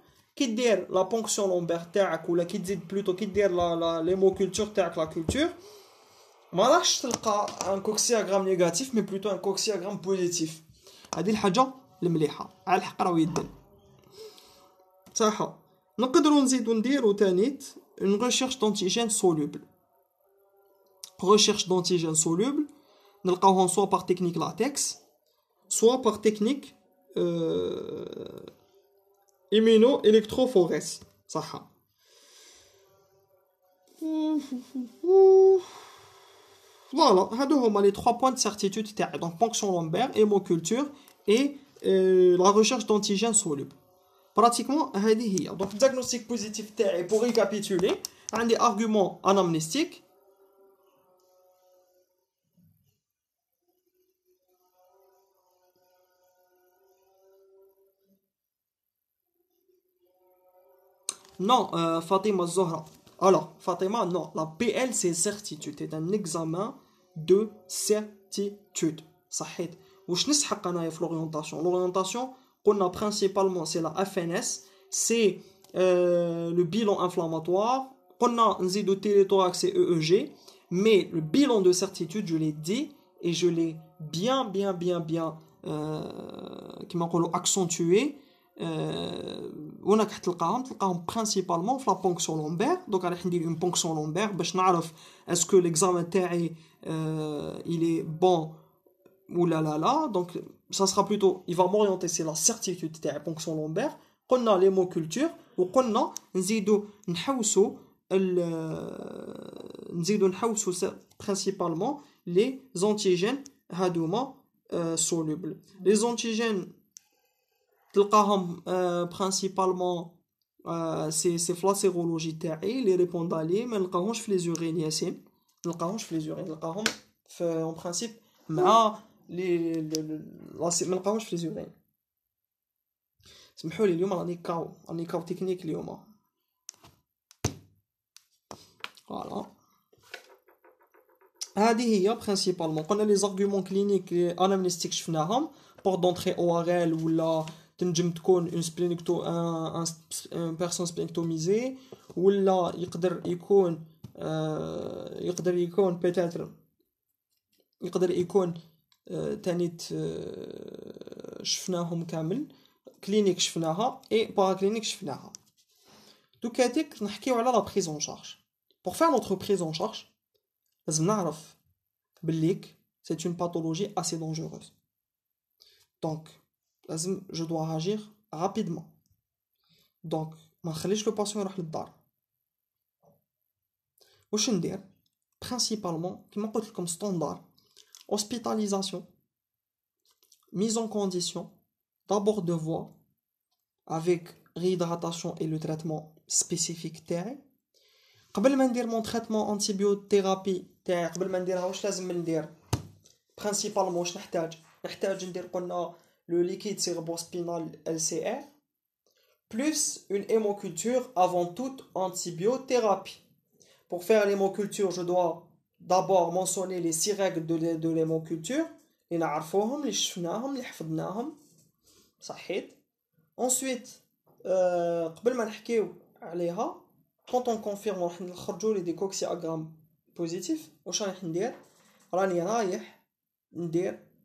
quest Qui dit la ponction lombaire ou la quest plutôt qui dit l'hémoculture, la culture, je ne sais pas si c'est un coxiagramme négatif, mais plutôt un coxiagramme positif. C'est ce que je veux dire. C'est ce que dire. Nous allons dire une recherche d'antigènes solubles. Recherche d'antigènes solubles, nous allons dire soit par technique latex, soit par technique. Euh, immuno-électrophorèse. Voilà, on a les trois points de certitude تاعي donc ponction lombaire, hémoculture et euh, la recherche d'antigènes solubles. Pratiquement هذه hier. Donc diagnostic positif تاعي pour récapituler, des arguments anamnestique Non, euh, Fatima Zohra. Alors, Fatima, non. La PL, c'est certitude. C'est un examen de certitude. Ça aide. ne sais pas l'orientation. L'orientation qu'on a principalement, c'est la FNS. C'est euh, le bilan inflammatoire. On a un de téléthorax EEG. E Mais le bilan de certitude, je l'ai dit et je l'ai bien, bien, bien, bien euh, accentué on a fait le camp principalement donc on on dit une ponction lombaire est-ce que l'examen est il est bon ou donc ça sera plutôt il va m'orienter c'est la certitude de la ponction lombaire on a les mots culture ou a principalement les antigènes solubles les antigènes le cas principalement, c'est flacérologique. Il répond à lui Mais le cas je fais les urines a Le cas je fais les urines. Le cas en principe, les le le Voilà. principalement, les arguments cliniques et analistiques, je ou là, une personne splénectomisée ou là il peut y être il peut peut-être il peut y être tenant. Nous avons vu clinique nous avons vu un clinique. Donc, parler de la prise en charge. Pour faire notre prise en charge, nous allons c'est une pathologie assez dangereuse. Donc je dois agir rapidement. Donc, je ne le patient aller à la maison. Je principalement, qui m'apporte comme standard, hospitalisation, mise en condition, d'abord de voie, avec réhydratation et le traitement spécifique terrain. قبل ما ندير traitement تريتمون انتيبيو تيرابي تاعي قبل ما نديرها واش لازم ندير برينسيبالمون واش نحتاج نحتاج ندير قلنا le liquide cérébrospinal LCR, plus une hémoculture avant toute antibiothérapie. Pour faire l'hémoculture, je dois d'abord mentionner les six règles de l'hémoculture. Ensuite, euh, quand on confirme les décoxyagrammes positifs,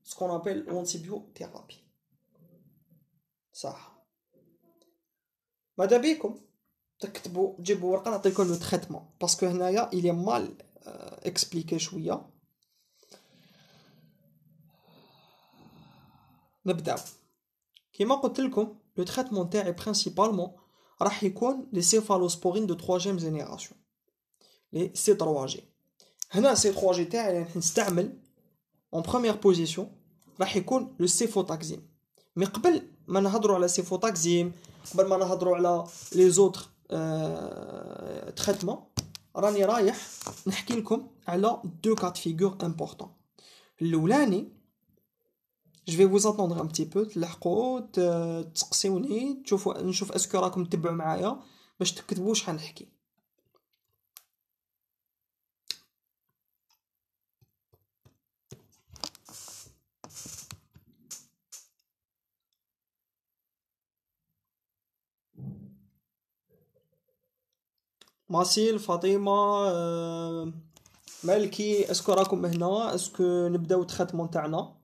ce qu'on appelle l'antibiothérapie. Ça. Madame Beko, je vais vous parler du traitement. Parce que il est mal euh, expliqué, chouilla. Le traitement est principalement le les céphalosporines de troisième génération. Les C3G. Les C3GT, elles sont en première position. Rachicone, le céfotaxine. ما نهضروا على سيفو تاكزيم قبل ما نهضروا على لي زوتر اه تريتمون راني رايح نحكي لكم على دو كات فيغور امبورطون الاولاني جو في فوز اتوندر ان تي بو تلحقوا تسقسيوني تشوفوا نشوف اسكو راكم تبعوا معايا باش تكتبوا شحال نحكي ماسيل فاطمه مالكي اسكو راكم هنا اسكو نبداو c'est تاعنا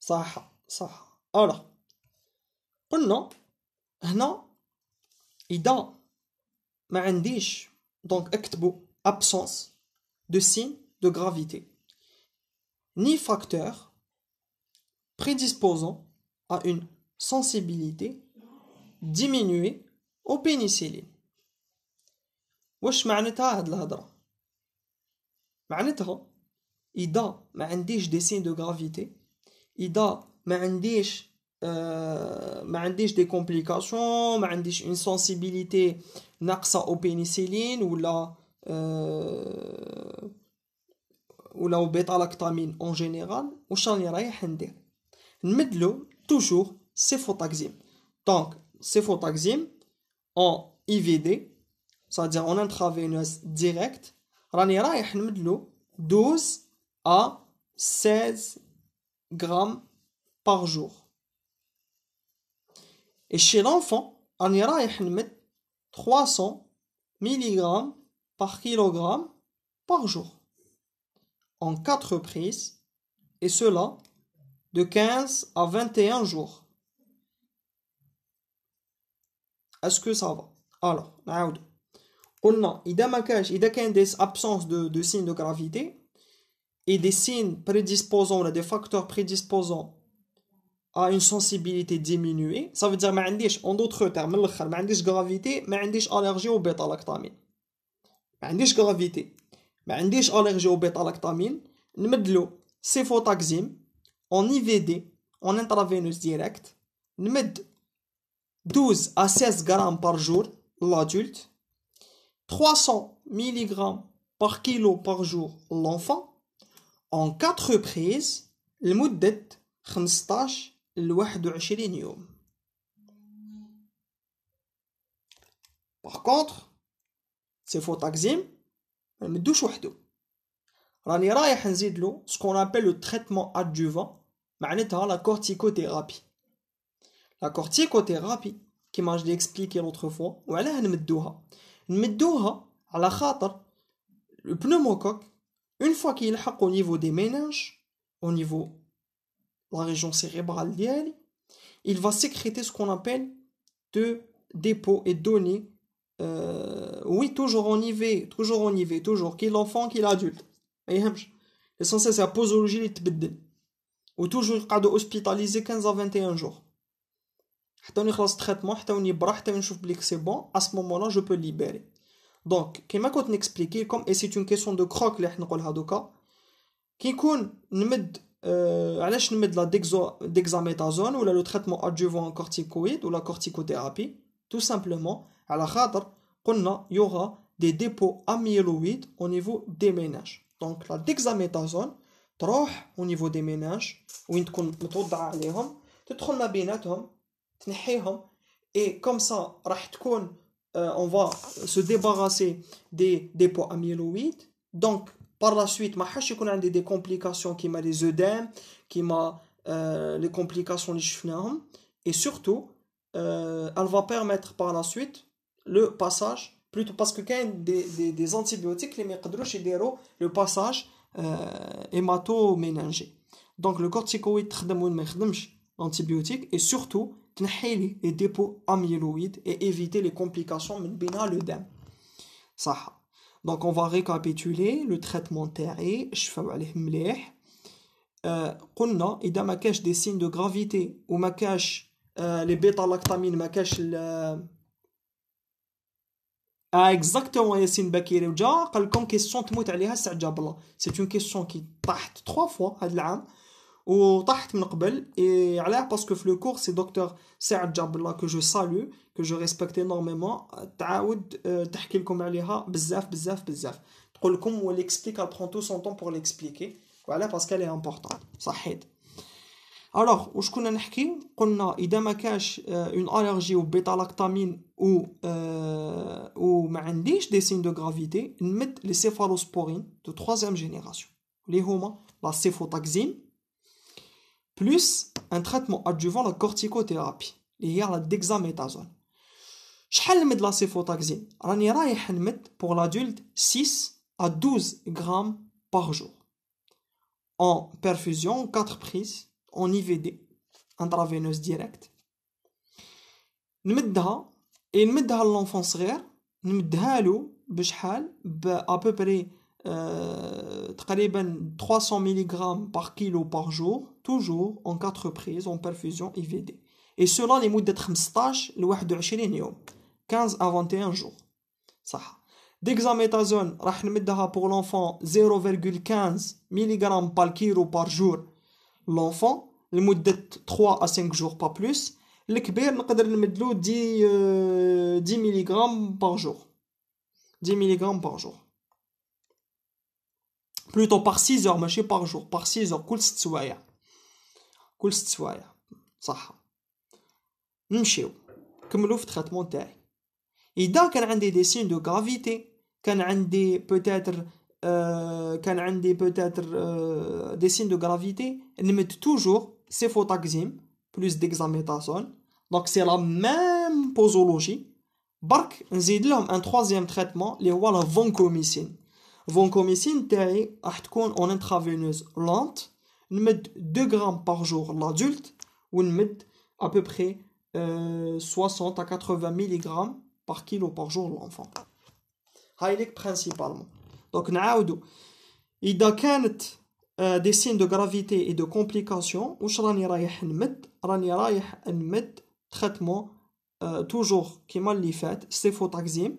صح صح أرى قلنا هنا اذا ما عنديش دونك اكتبوا absence de signe de gravité ni facteur Prédisposant à une sensibilité diminuée au pénicillin. quest ce que ça veut dire. Ça veut dire, il y a des signes de gravité, il y a des complications, il y a une sensibilité euh, au pénicillin ou au bétalactamine en général, Nmedlo toujours cefotaxime. Donc, cefotaxime en IVD, c'est-à-dire en intraveineuse directe, راني 12 à 16 grammes par jour. Et chez l'enfant, nous رايح 300 mg par kg par jour en 4 prises et cela de 15 à 21 jours. Est-ce que ça va Alors, on a il y a des absences de, de signes de gravité et des signes prédisposants, des facteurs prédisposants à une sensibilité diminuée, ça veut dire en d'autres termes, je gravité, mais allergie au bêta-lactamine. gravité, mais allergie au bêta-lactamine, نمدلو سيفوتاكزيم en IVD, en intraveineuse directe, nous 12 à 16 grammes par jour, l'adulte, 300 mg par kilo par jour, l'enfant, en 4 reprises, le 15 à 21 يوم باغ كونتر سي فوتاكزيم وحده ce qu'on appelle le traitement adjuvant, c'est la corticothérapie. La corticothérapie, qui' je l'ai expliqué l'autre fois, nous allons la le pneumocoque, une fois qu'il est au niveau des ménages au niveau de la région cérébrale, il va sécréter ce qu'on appelle deux dépôts et données. Euh, oui, toujours en IV, toujours en IV, toujours, qu'il est enfant, qu'il est adulte. Et c'est la posologie qui est en et toujours, il faut hospitalisé 15 à 21 jours. Quand on a le traitement, on a une brèche, on a une c'est bon, à ce moment-là, je peux libérer. Donc, je vais expliquer, et c'est une question de croque, qu'est-ce que nous avons fait Quand on a la méthazone, ou le traitement adjuvant en corticoïde, ou la corticothérapie, tout simplement, il y aura des dépôts amyloïdes au niveau des ménages. Donc, لا ديكزاميتازون au niveau des ménages où وين تكون متوضع عليهم تدخل ما بيناتهم تنحيهم تكون on va se débarrasser des dépôts amyloïdes. Donc, par la suite, ma hache, on a des, des complications qui m'ont les œdèmes, qui m'ont euh, les complications des chevenards. Et surtout, euh, elle va permettre par la suite le passage plutôt parce que quand des, des, des antibiotiques les يقدروش le passage euh, hémato donc le corticoïde تخدم وين antibiotique l'antibiotique et surtout les dépôts amyloïdes et éviter les complications من le dème ça donc on va récapituler le traitement thérapeutique on عليه مليح قلنا ما des signes de gravité ou ما euh, les bêta lactamines ما à exactement Yassine Bakir ou جا قال لكم كيسيون تموت عليها سعد جاب الله سي اون كيسيون كي طاحت 3 فوا هاد العام وطاحت من قبل علاه باسكو في لو كور سي دكتور سعد جاب الله que je salue que je respecte énormément تعاود تحكي لكم عليها بزاف بزاف بزاف تقول لكم ولا اكسبليك elle prend tout son temps pour l'expliquer voilà parce qu'elle صحيت alors, je on a une allergie ou beta lactamine ou des signes de gravité, on met les céphalosporines de troisième génération. Les la céphotaxine plus un traitement adjuvant la corticothérapie, il y la dexaméthasone. Je vais mettre la céphotaxine, on va pour l'adulte 6 à 12 grammes par jour. En perfusion, 4 prises en IVD intraveineuse directe نمدها et نمدها للانفون صغير نمدها له بشحال à peu près تقريبا 300 mg par kilo par jour toujours en quatre prises en perfusion IVD et cela Les 15 ل 21 يوم 15 à 21 jours صح ديكزاميتازون راح نمدها pour l'enfant 0,15 mg par kilo par jour l'enfant, le mot de 3 à 5 jours, pas plus. Le kbir, on peut le 10 mg par jour. 10 mg par jour. Plutôt par 6 heures, mais pas par jour. Par 6 heures, cool, c'est soya. Cool, c'est soya. Ça. Je comme le traitement taille. Et là, quand on a des signes de gravité, quand on peut-être on euh, a peut-être euh, des signes de gravité met toujours céphotaxime plus dexaméthasone donc c'est la même posologie برك nous un un troisième traitement les voilà. vancomycine. Vancomycine, c'est تاعي راح تكون اون lente, لونت par 2 jour l'adulte, ou on met à peu près 60 euh, à 80 mg par kilo par jour l'enfant. C'est principalement. دونك نعاودو اذا كانت دي سين دو غرافيتي اي دو كومبليكاسيون واش راني رايح نمد راني رايح نمد تريتمون توجور آه، كيما اللي فات تاكزيم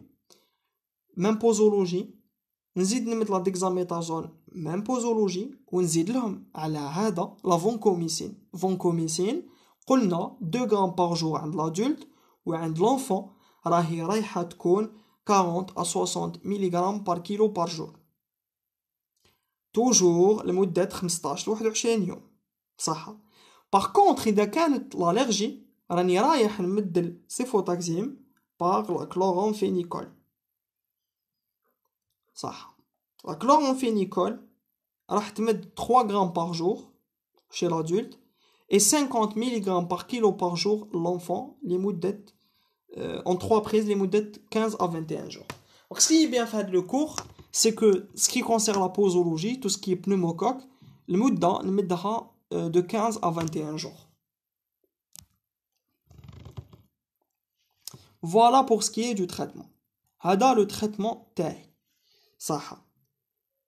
ميم بوزولوجي نزيد نمد لا ديكزاميتازون ميم بوزولوجي ونزيد لهم على هذا لا فونكوميسين فونكوميسين قلنا 2 غرام بار جو عند لادولت وعند لونفون راهي رايحه تكون 40 à 60 mg par kilo par jour toujours لمدة 15 à 21 jours. صح باغ كونتر اذا كانت l'allergie, راني رايح نمدل سيفوتاكزيم باغ كلورونفينيكول صح لا vous راح mettre 3 g par jour chez l'adulte. et 50 mg par kilo par jour l'enfant لمدة euh, en trois prises les moudets 15 à 21 jours. Donc, ce qui est bien fait le cours, c'est que ce qui concerne la posologie, tout ce qui est pneumocoque, le mouda, le euh, de 15 à 21 jours. Voilà pour ce qui est du traitement. Hada le traitement t. Saha.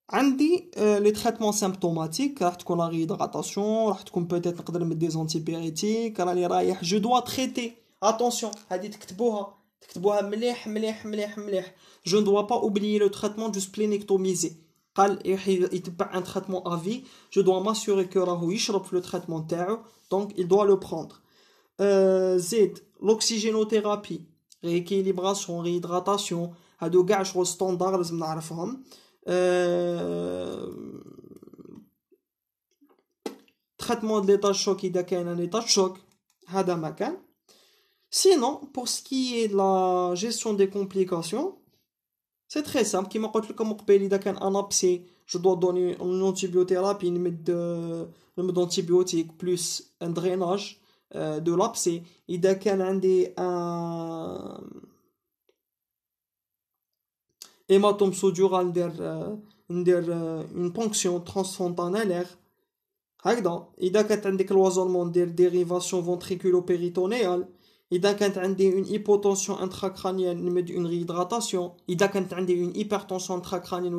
Andy, euh, les traitements symptomatiques راح تكون peut être être تكون je je traiter traiter attention, je ne dois pas oublier le traitement du splenectomisé. Quand Il a pas un traitement à vie. Je dois m'assurer que Rahoui chope le traitement terre. Donc, il doit le prendre. Euh, Z, l'oxygénothérapie. Rééquilibration, réhydratation. Il standard, a des standards. Traitement de l'état de choc. Il état de choc. Il un état Sinon, pour ce qui est de la gestion des complications, c'est très simple. Qui m'a dit comme un abcès, je dois donner une antibiothérapie, une méthode d'antibiotiques plus un drainage euh, de l'abcès. Il y a un hématome sous euh, euh, une ponction transfontanalaire. Il اذا a عندك الوازونمون de dérivation ventriculo péritonéale il une hypotension intracrânienne, une réhydratation. Il y a une hypertension intracrânienne,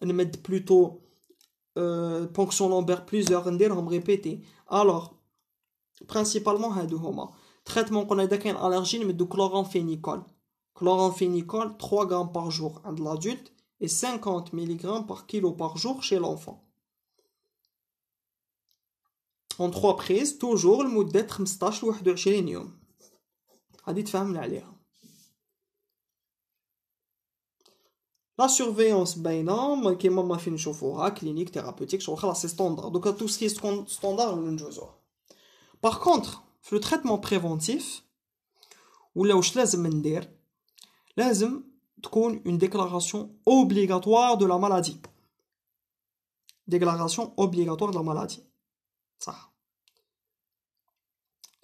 une plutôt ponction lombaire plusieurs, Je Alors, principalement, le traitement qu'on a des de chloramphénicol. Chloramphénicol, 3 g par jour de l'adulte et 50 mg par kilo par jour chez l'enfant en trois prises, toujours le mot d'être mstache ou de chez l'énium. Hadith La surveillance, ben non, qui m'a fait une chauffeur, clinique, thérapeutique, je c'est standard. Donc, tout ce qui est standard, je le sais Par contre, le traitement préventif, ou là où je laisse m'en dire, une déclaration obligatoire de la maladie. Déclaration obligatoire de la maladie. Ça.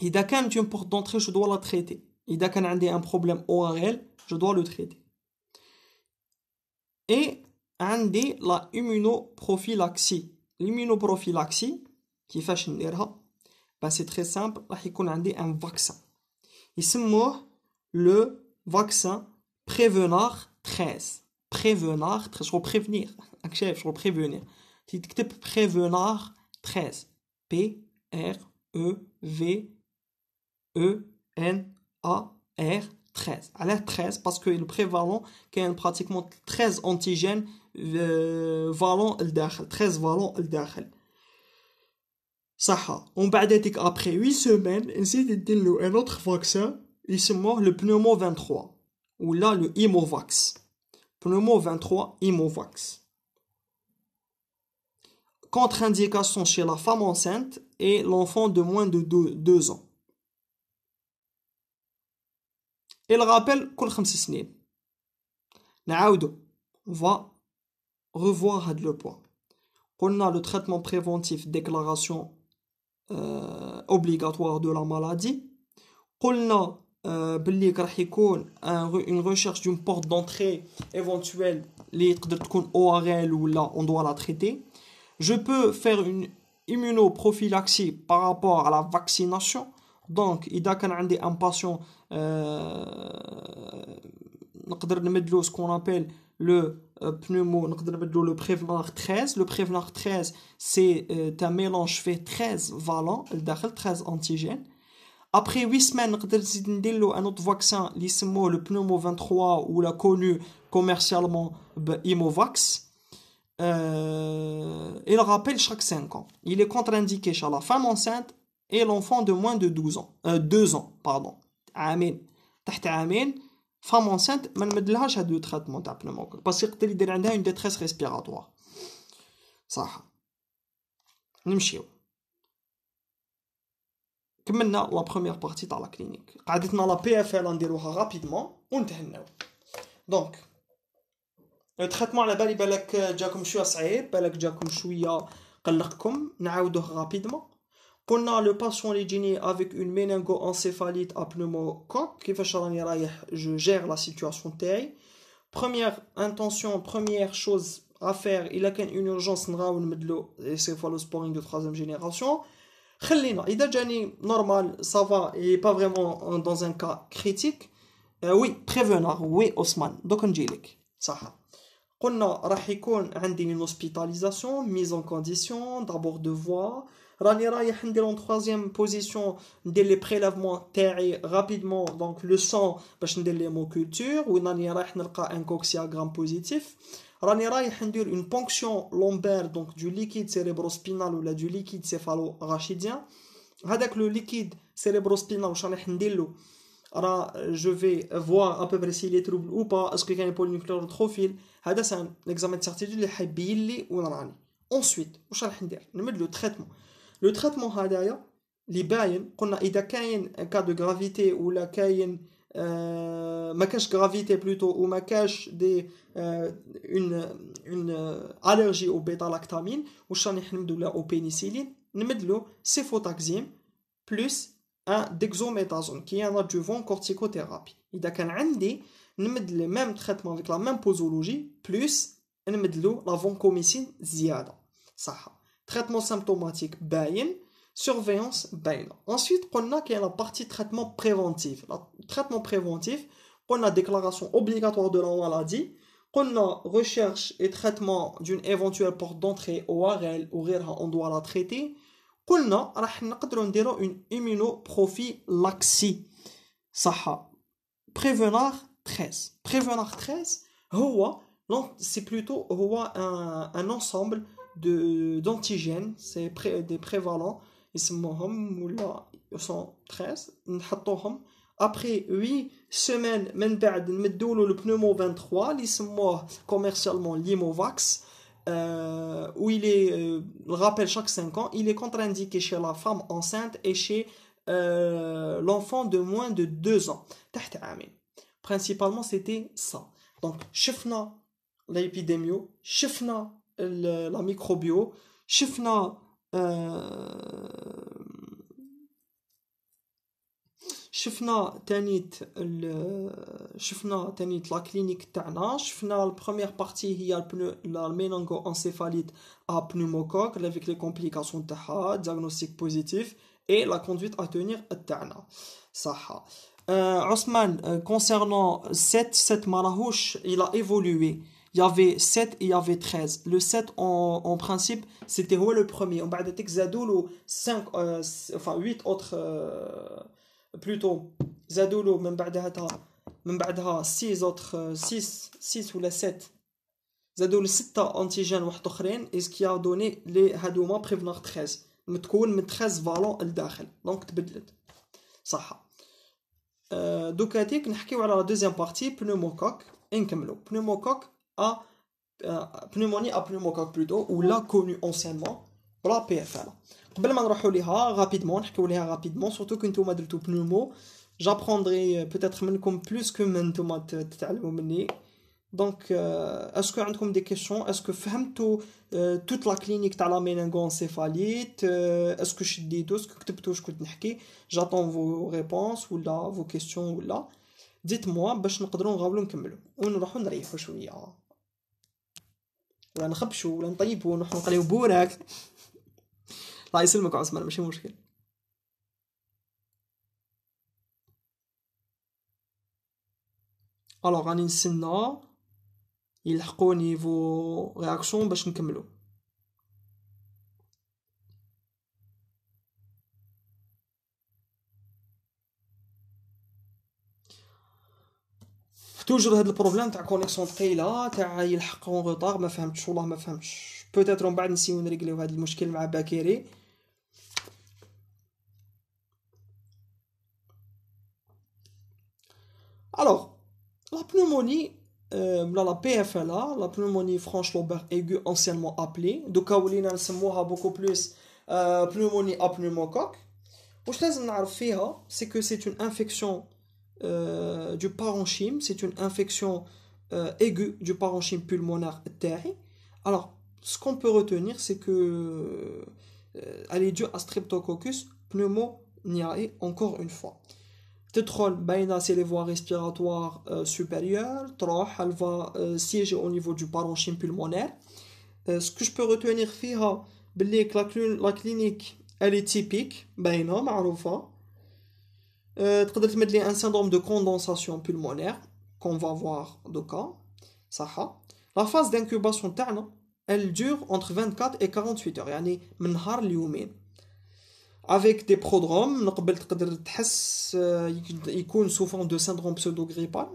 Il كانت une d'entrée je dois la traiter Il un problème ORL je dois le traiter et des la immunoprophylaxie l'immunoprophylaxie qui نديرها ben, c'est très simple il يكون un vaccin يسموه le vaccin Prévenard 13 Prévenard 13 vais prévenir Je vais prévenir تكتب prévenir 13 P R E V E-N-A-R 13. à' 13 parce que le prévalent a pratiquement 13 antigènes euh, le valents 13 valents ça. On va dire qu'après 8 semaines, s'est نسيت un autre vaccin. Il se يسموه le pneumo 23 Ou là, le imovax. Pneumo 23 imovax. contre-indication chez la femme enceinte et l'enfant de moins de 2 ans Et le rappel, on va revoir le point. On a le traitement préventif, déclaration euh, obligatoire de la maladie. Euh, on a une recherche d'une porte d'entrée éventuelle, ORL ou là, on doit la traiter. Je peux faire une immunoprophylaxie par rapport à la vaccination. Donc, اذا كان عندي ان باسيون euh, نقدر نمدلو سكون ابيل لو بنومو نقدر نمدلو 13 Le prévenant 13 c'est euh, un mélange fait 13 فالون لداخل 13 antigènes. Après 8 semaines, نقدر نزيد ندير له ان اوت فاكسان اللي le لو 23 ولا كونو connu commercialement, Euh, il rappelle chaque 5 ans. Il est contre-indiqué chez la femme enceinte, et l'enfant de moins de 12 ans, euh, 2 ans, pardon, عامين تحت عامين femme enceinte ما نمدلهاش هاد لو تريتمون تاع بنوموكوك باسكو يقدر يدير عندها اون ديتريس ريسبيراتوار صح نمشيو كملنا لا بروميير بارتي تاع لا كلينيك قعدتنا لا بي اف ال نديروها رابيدمون ونتهناو دونك لو التريتمون على بالي بالك جاكم شويه صعيب بالك جاكم شويه قلقكم نعاودوه رابيدمون qu'on a le patient les avec une méningo méningoencéphalite à pneumocoque je gère la situation première intention première chose à faire il a une urgence نراون مدلو de troisième génération خلينا اذا جاني normal ça va et pas vraiment dans un cas critique euh, oui prévenir oui Osman donc نجيلك صح قلنا راح يكون عندي une hospitalisation mise en condition d'abord de voir en troisième position, on les prélèvements prélèvement rapidement, donc le sang, parce qu'on a l'hémoculture, ou on a un coxiagramme positif. On a une ponction lombaire, donc du liquide cérébrospinal ou du liquide céphalo-rachidien. On a le liquide cérébrospinal, je vais voir un peu près s'il est trouble ou pas, est-ce qu'il y a un polynucléotrophile. C'est un examen de certitude, il y a un examen de certitude. Ensuite, on a le traitement le traitement a derrière les bains qu'on a il y un cas de gravité ou la kain ma cache gravité plutôt ou ma cache des euh, une une euh, allergie au beta lactamine ou chan ihmdou la au pénicilline nmedlo cefotaxime plus un dexométasone qui est un adjuvant en corticothérapie il y a quand même le même traitement avec la même posologie plus nmedlo la vancomycine ziada صح traitement symptomatique baïn, surveillance baïn. Ensuite, on a la partie traitement préventif. Le traitement préventif, on a déclaration obligatoire de la maladie, on a recherche et traitement d'une éventuelle porte d'entrée au ARL ou on doit la traiter. On a une immunoprophylaxie. Saha. prévenir 13 prévenir 13 c'est plutôt un, un ensemble d'antigènes, c'est des prévalents, ils sont 13, après 8 semaines, بعد le pneumo 23 commercialement l'Imovax euh, où il est, euh, le rappel chaque 5 ans, il est contre-indiqué chez la femme enceinte et chez euh, l'enfant de moins de 2 ans. Principalement, c'était ça. Donc, chefna l'épidémie, chefna la microbio. Euh, tenit la clinique Tana. la première partie, il a le la à pneumocoque, avec les complications diagnostic positif, et la conduite à tenir THA. Ça, euh, Ousmane, euh, concernant cette malhouche, il a évolué il y avait 7 et il y avait 13. Le 7, en, principe, c'était le premier. On va dire que 5, enfin 8 autres, euh, plutôt, Zadolo, même 6 autres, 6, euh, 6 ou la 7. Zadolo, 6 antigènes, et ce qui a donné les Hadouma prévenants 13. Mais tu 13 valants à l'dakhel. Donc, tu euh, à la deuxième partie, pneumocoque, à euh, pneumonie à pneumocoque plutôt, ou l'a connue anciennement, la PFL. Je vais vous dire rapidement surtout ليها rapidement surtout que de درتو pneumo j'apprendrai peut-être même plus que من نتوما de مني donc euh, est-ce que avez des questions est-ce que avez euh, toute la clinique de la méningoencéphalite euh, est-ce que dis est-ce que je شكون dit j'attends vos réponses ou vos questions là dites-moi باش vous dire. نكملوا ونروحوا vous dire. ولا نخبشو ولا نطيبو ونحن نقليو بوراك الله يسلمك عثمان ماشي مشكل الوغ غادي نستنى يلحقوا نيفو رياكسيون باش نكملو Toujours le problème, tu la connexion de la connexion, tu as retard, je ne sais pas si tu as le retard. Peut-être que va as le retard si tu as le Alors, la pneumonie, euh, la PFLA, la pneumonie franche l'auberge aiguë, anciennement appelée, donc, nous avons beaucoup plus euh, pneumonie à pneumococ. Ce que je vais vous dire, c'est que c'est une infection. Euh, du parenchyme, c'est une infection euh, aiguë du parenchyme pulmonaire Alors, ce qu'on peut retenir, c'est que euh, elle est due à Streptococcus pneumoniae, encore une fois. Tétrol, baina, c'est les voies respiratoires supérieures. elle va siéger au niveau du parenchyme pulmonaire. ce que je peux retenir, c'est que la clinique, elle est typique, baina, maroufa. Euh, un syndrome de condensation pulmonaire qu'on va voir de saha. la phase d'incubation elle dure entre 24 et 48 heures avec des prodromes notre euh, ôn sous forme de syndrome pseudo grippal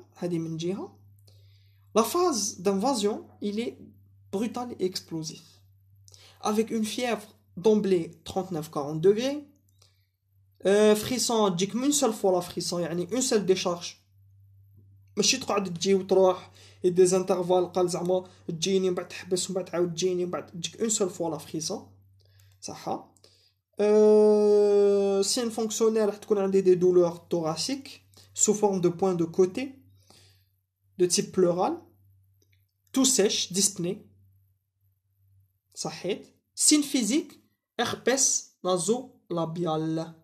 la phase d'invasion il est brutal et explosif avec une fièvre d'emblée 39 40 degrés euh, frisson, dis-moi une seule fois la frisson, y a une seule décharge. Monsieur 3, 2, 3, et des intervalles, dis-moi une seule fois la frisson. Ça va. Euh, Signe fonctionnel, tu connais des douleurs thoraciques sous forme de points de côté, de type pleural. Tout sèche, dyspnée. Ça va. Signe physique, herpes nasolabial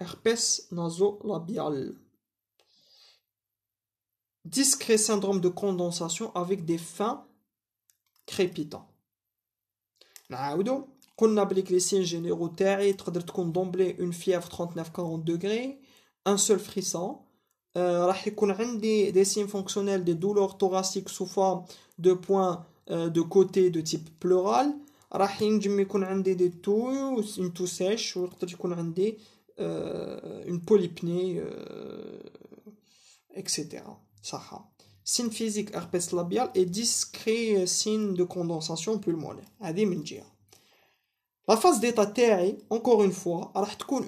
herpès nasolabial. Discret syndrome de condensation avec des fins crépitants. Naoudo, qu'on applique les signes généraux terrestres, traduit d'emblée une fièvre 39-40 degrés, un seul frisson. Euh, avons des, signes fonctionnels des douleurs thoraciques sous forme de points euh, de côté de type pleural. Nous avons des toux, une toux sèche, des euh, une polypnée etc euh, etc. Signe physique herpès labial et discret signe de condensation pulmonaire. La phase d'état TAI, encore une fois,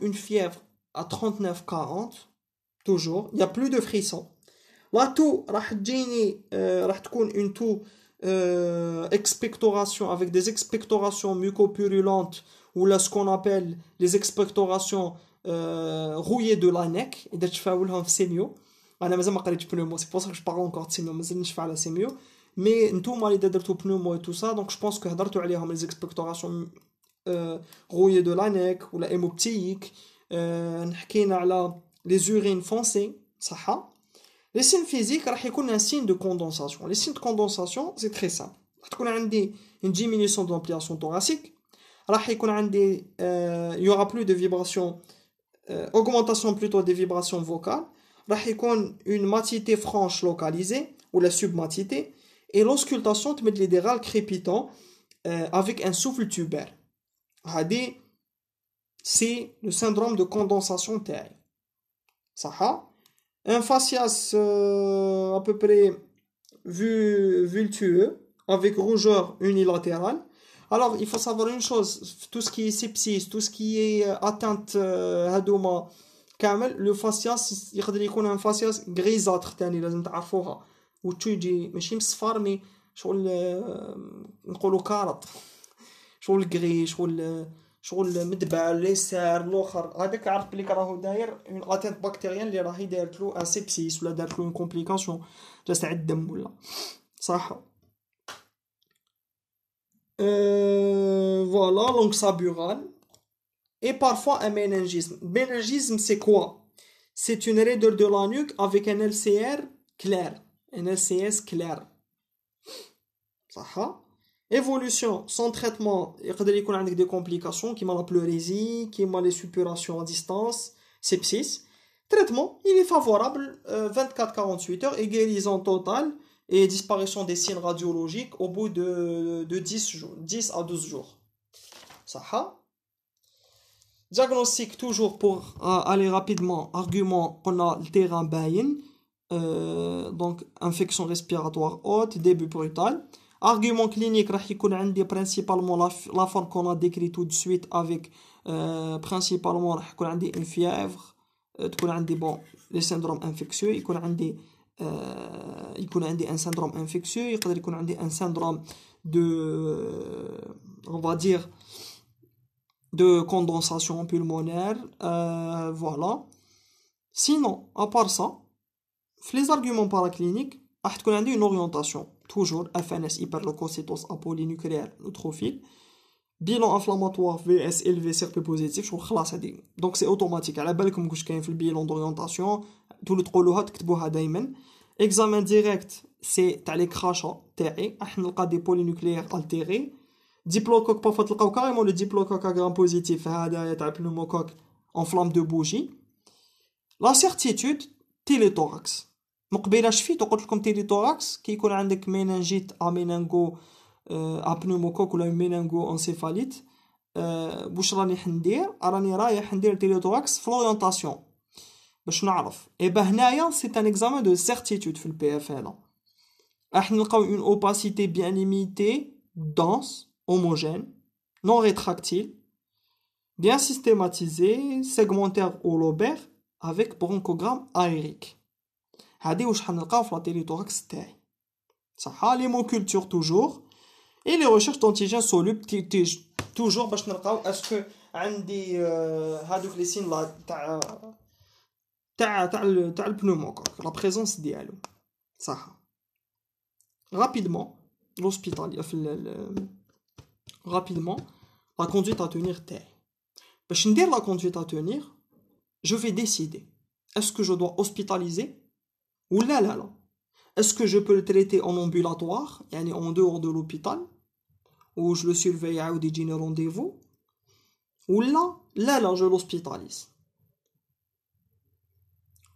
une fièvre à 39-40, toujours, il n'y a plus de frissons. La toux, euh, une toux expectoration avec des expectorations mucopurulentes ou là ce qu'on appelle les expectorations euh, rouillé de l'annec, et d'être fait ou l'homme semio, c'est pour ça que je parle encore de semio, mais tout mal d'être au pneu, et tout ça donc je pense que d'être allé à mes expectations euh, rouillé de l'annec ou la hémoptique, qu'il euh, y a là les urines foncées, ça les signes physiques, il y a un signe de condensation. Les signes de condensation, c'est très simple, il y une diminution d'ampliation thoracique, il y aura plus de vibrations. Euh, augmentation plutôt des vibrations vocales, une matité franche localisée ou la submatité et l'auscultation de l'idéral crépitant euh, avec un souffle tubaire. C'est le syndrome de condensation terre Ça un fascias euh, à peu près vultueux avec rougeur unilatérale Alors, il faut savoir une chose, tout ce qui est sepsis, tout ce qui est euh, atteinte هذوما كامل لو فاسياس يقدر يكون ان فاسياس غريزاتر تاني لازم تعرفوها وتيجي ماشي مصفر مي شغل نقولو كارط شغل غري شغل شغل مدبع ليسار الاخر هذاك عرف بلي راهو داير اون اتانت بكتيريان اللي راهي دارتلو ان سيبسيس ولا دارتلو اون كومبليكاسيون تاع الدم ولا صح Euh, voilà, ça et parfois un méningisme. Méningisme, c'est quoi C'est une raideur de la nuque avec un LCR clair, un LCS clair. évolution sans traitement il y a des complications qui m'ont la pleurésie qui m'ont les suppurations à distance sepsis traitement il est favorable 24 euh, 48 heures et guérison totale et disparition des signes radiologiques au bout de, de 10, jours, 10 à 12 jours. Ça Diagnostic, toujours pour euh, aller rapidement, argument, on a le terrain bain, donc infection respiratoire haute, début brutal. Argument clinique, on principalement la, forme qu'on a décrit tout de suite avec euh, principalement une fièvre, euh, bon, les syndromes infectieux, on a il peut un syndrome infectieux, il peut un syndrome de on va dire de condensation pulmonaire, euh, voilà. Sinon, à part ça, les arguments par la clinique, après une orientation, toujours FNS, hyperlococytose, par neutrophile, bilan inflammatoire vs élevé positif donc c'est automatique. La belle comme je a dans le bilan d'orientation tout le truc là, tu Examen direct, c'est les crachants, on a des polynucléaires altérés. Diplococque, parfois le diplococque à gramme positif, c'est un en flamme de bougie. La certitude, télé-thorax. مقبله شفيت وقلت لكم تيلي توراكس كيكون عندك مينانجيت ا مينانغو ولا مينانغو انسيفاليت واش راني حندير راني رايح ندير تيلي et c'est un examen de certitude sur le PFL. On une opacité bien limitée, dense, homogène, non rétractile, bien systématisée, segmentaire ou lobert, avec bronchogramme aérique. Nous avons toujours une télithoraxe. L'hémoculture, toujours. Et les recherches d'antigènes solubles, toujours. Est-ce que nous avons une t'as présence تاع البنوموكوك لا بريزونس ça. rapidement la conduite à tenir terre Pour la conduite à tenir, je vais décider est-ce que je dois hospitaliser ou là là là. Est-ce que je peux le traiter en ambulatoire, en dehors de l'hôpital, ou je le surveille à au rendez-vous, ou là là là je l'hospitalise.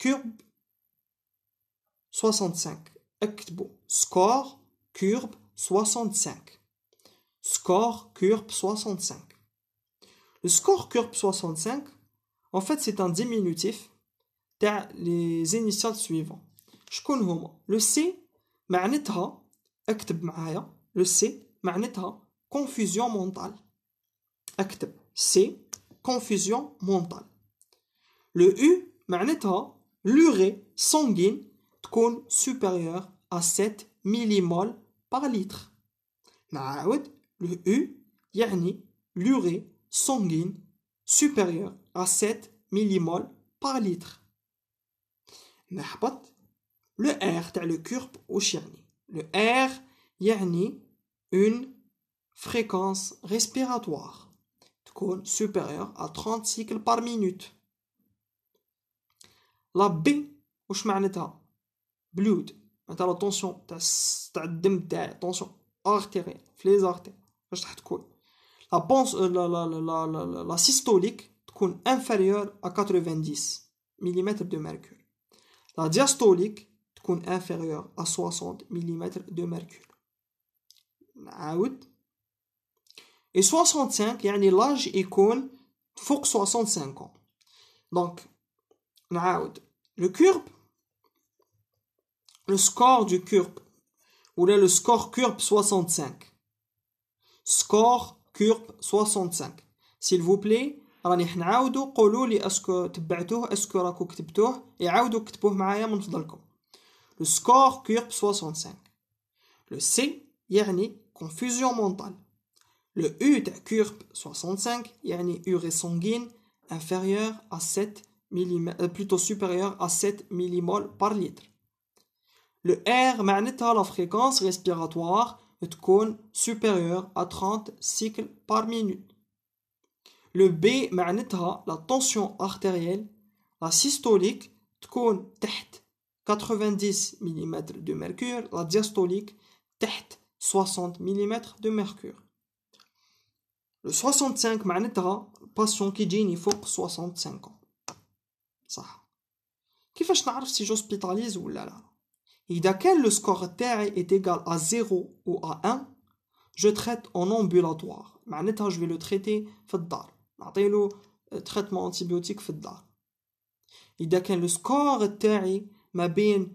Curbe 65 Score SCORE 65 SCORE curve 65 Le score curbe 65, en fait, c'est un diminutif les initiales suivantes. Je connais le C, معناتها اكتب معايا le C معناتها confusion mentale. اكتب C confusion mentale. Le U معناتها l'urée sanguine تكون supérieure à 7 millimoles par litre. نعاود le U يعني l'urée sanguine supérieure à 7 millimoles par litre. نحبط le R تاع le le R une fréquence respiratoire تكون supérieure à 30 cycles par minute. La B, où je m'en la attention, la tension, la tension, la tension, la la systolique, c'est inférieur à 90 mm de mercure. La diastolique, c'est inférieur à 60 mm de mercure. Et 65, l'âge de connu, il faut que 65 ans. Donc, le curbe. Le score du curb Ou le score curb 65. Score curbe 65. S'il vous plaît, allez-y. Le score curbe 65. Le C, il une confusion mentale. Le U de curbe 65, il y a inférieur inférieure à 7. Euh, plutôt supérieur à 7 millimoles par litre. Le R la fréquence respiratoire تكون supérieure à 30 cycles par minute. Le B la tension artérielle la systolique تكون tête 90 mm de mercure, la diastolique tête 60 mm de mercure. Le 65 معناتها patient qui dit il faut 65 ans. Qu'est-ce que je si j'hospitalise ou là Et le score est égal à 0 ou à 1, je traite en ambulatoire. Je vais le traiter en ambulatoire. Je vais le traiter en ambulatoire. Je vais le traiter en ambulatoire. Et d'accord, le score est égal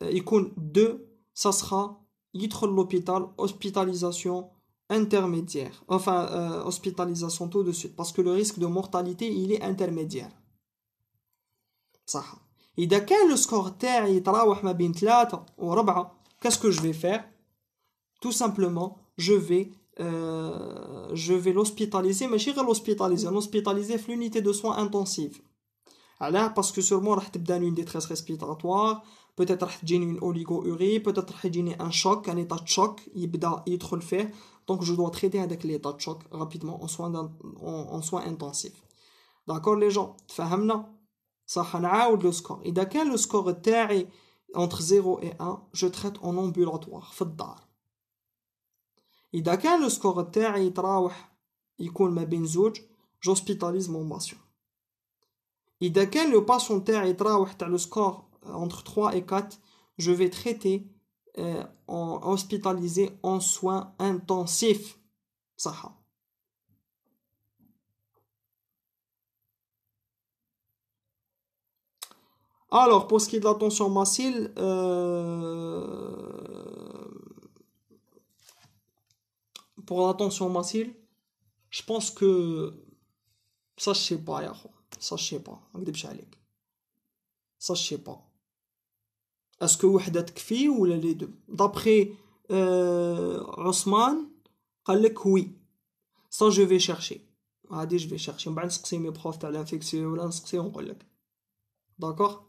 à 2, ça sera l'hôpital, hospitalisation intermédiaire. Enfin, euh, hospitalisation tout de suite, parce que le risque de mortalité est intermédiaire. Et dès le score est là qu'est-ce que je vais faire? Tout simplement, je vais, euh, je vais l'hospitaliser. Mais je vais l'hospitaliser, dans l'unité de soins intensifs. parce que sûrement il a une détresse respiratoire, peut-être a besoin peut-être a un choc, un état de choc. Il doit le faire. Donc je dois traiter avec l'état de choc rapidement en soins intensifs. D'accord les gens, tu comprends? صح نعاود لو سكور اذا كان لو سكور تاعي entre 0 et 1 je traite en ambulatoire في الدار اذا كان لو سكور تاعي يتراوح يكون ما بين زوج جوسبيتاليز مون باسيون اذا كان لو باسيون تاعي يتراوح تاع لو سكور entre 3 et 4 je vais traiter en en soins intensifs صحه Alors, pour ce qui est de la tension massile, euh, pour la tension massile, je pense que ça, je sais pas, Ça, je sais pas. Ça, je sais pas. Est-ce que êtes kfi ou les deux D'après euh, Osman, oui. Ça, je vais chercher. Ah, je vais chercher. Je vais chercher mes profs à l'infection ou l'inscription. D'accord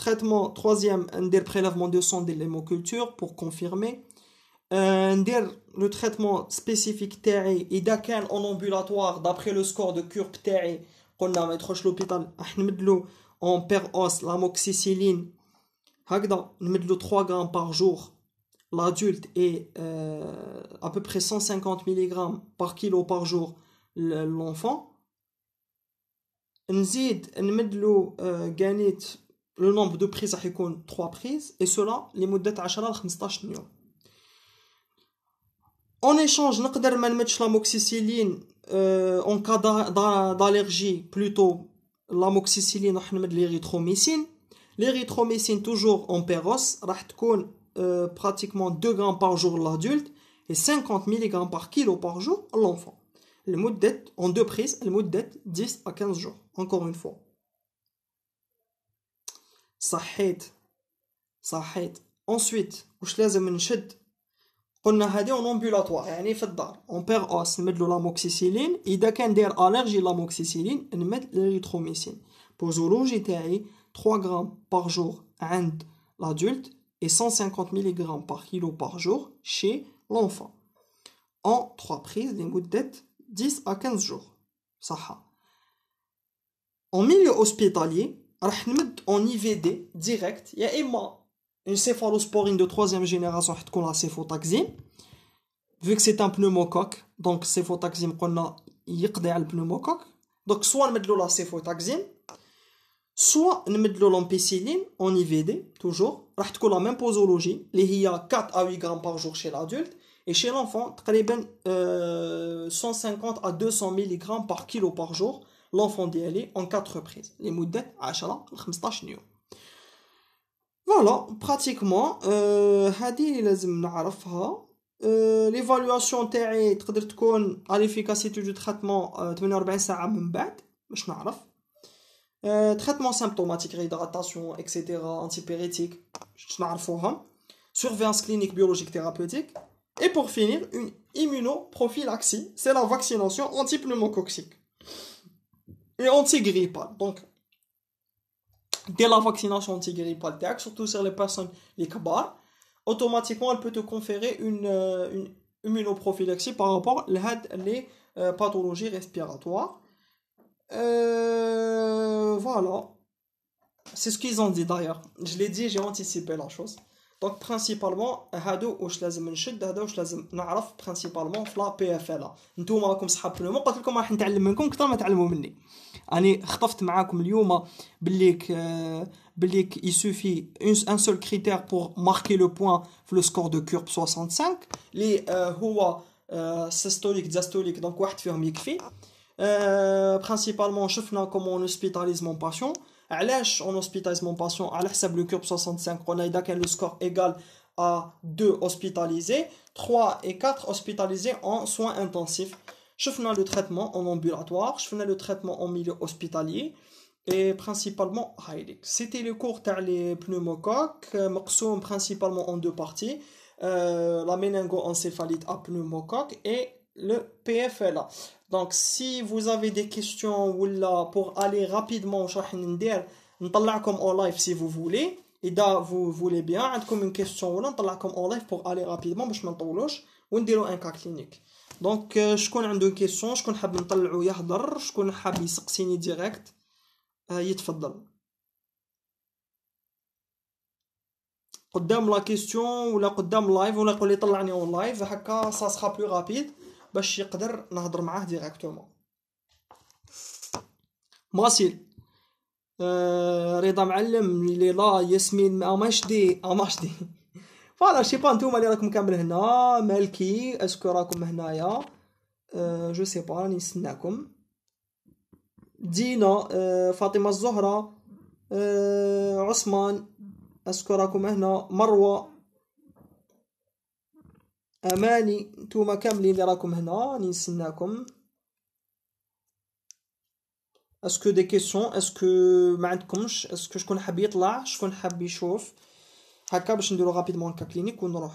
Traitement, troisième, des prélèvement de sang de l'hémoculture pour confirmer. Euh, le traitement spécifique terre et en ambulatoire d'après le score de CURB terre قلنا ما يدخلش l'hôpital en per os l'amoxicilline هكذا نمدلو 3 grammes par jour l'adulte et euh, à peu près 150 mg par kilo par jour l'enfant met le euh, le nombre de prises est 3 prises et cela les modèles 10 à 15 jours. En échange, on mettre l'amoxicilline euh, en cas d'allergie, plutôt l'amoxicilline, nous allons l'érythromycine. L'érythromycine, toujours en péros, euh, pratiquement 2 grammes par jour l'adulte et 50 mg par kilo par jour l'enfant. Les dette en deux prises, 10 à 15 jours, encore une fois. C'est vrai, Ensuite, On a fait un ambulatoire, On perd l'os, on met de l'amoxicilline. Si on a une allergie à l'amoxicilline, on met l'érythromycine. Pour le jour, j'ai 3 g par jour à l'adulte et 150 mg par kilo par jour chez l'enfant. En 3 prises, ça dure 10 à 15 jours. C'est vrai. En milieu hospitalier, on y direct, il y a une céphalosporine de troisième génération qui la céphotaxime vu que c'est un pneumocoque, donc a céphotaxime peut pneumocoque Donc soit on met la soit on met l'ampicilline en IVD toujours On la même posologie les est de 4 à 8 grammes par jour chez l'adulte et chez l'enfant, c'est de 150 à 200 mg par kilo par jour l'enfant d'Ali en quatre reprises. Les mouddettes, 10, 15 jours. Voilà, pratiquement, هذه لازم savoir. L'évaluation تاعي تقدر تكون l'efficacité du traitement 48 heures من بعد باش نعرف. Traitement symptomatique, réhydratation, etc. antipyrétique, باش نعرفوها. Surveillance clinique biologique thérapeutique. Et pour finir, une immunoprophylaxie, c'est la vaccination anti-pneumococcique et anti antigrippale. Donc, dès la vaccination anti-grippe antigrippale, surtout sur les personnes, les kabar, automatiquement, elle peut te conférer une, euh, une immunoprophylaxie par rapport à les euh, pathologies respiratoires. Euh, voilà. C'est ce qu'ils ont dit d'ailleurs. Je l'ai dit, j'ai anticipé la chose. Donc principalement, هادو واش لازم نشد هادو واش لازم نعرف principalement في la PFLA. نتوما راكم صحاب قلت لكم راح نتعلم منكم كثر ما تعلموا مني il suffit un seul critère pour marquer le point, le score de curb 65. Les euh, howa euh, systolique diastoliques, donc Wartfermikri. Euh, principalement, je fais maintenant comment on hospitalise mon patient. Alège, on hospitalise mon patient. Alège, c'est le curbe 65. On a le score égal à 2 hospitalisés, 3 et 4 hospitalisés en soins intensifs. Chefna le traitement en ambulatoire, je chefna le traitement en milieu hospitalier et principalement C'était le cours sur les pneumocoques, morceaux principalement en deux parties, la la encéphalite à pneumocoque et le PFLA. Donc si vous avez des questions ou là pour aller rapidement vous comme en live si vous voulez. Et là, vous voulez bien, comme une question ou là, comme en live pour aller rapidement, je m'entends ou on un cas clinique. دونك شكون عنده كيسيون شكون حاب نطلعو يهضر شكون حاب يسقسيني ديريكت يتفضل قدام لا كيسيون ولا قدام لايف ولا يقول لي طلعني اون لايف هكا سا سخا بلو رابيد باش يقدر نهضر معاه ديريكتومون ماسيل آه رضا معلم لي لا ياسمين اماش دي اماش دي فوالا شي با نتوما اللي راكم كامل هنا مالكي اسكو راكم هنايا أه، جو سي با راني نستناكم دينا أه، فاطمه الزهراء أه، عثمان اسكو راكم هنا مروه اماني نتوما كاملين اللي راكم هنا راني نستناكم اسكو دي كيسيون اسكو ما عندكمش اسكو شكون حاب يطلع شكون حاب يشوف هكا باش نديرو رابيدمون كا كلينيك ونروح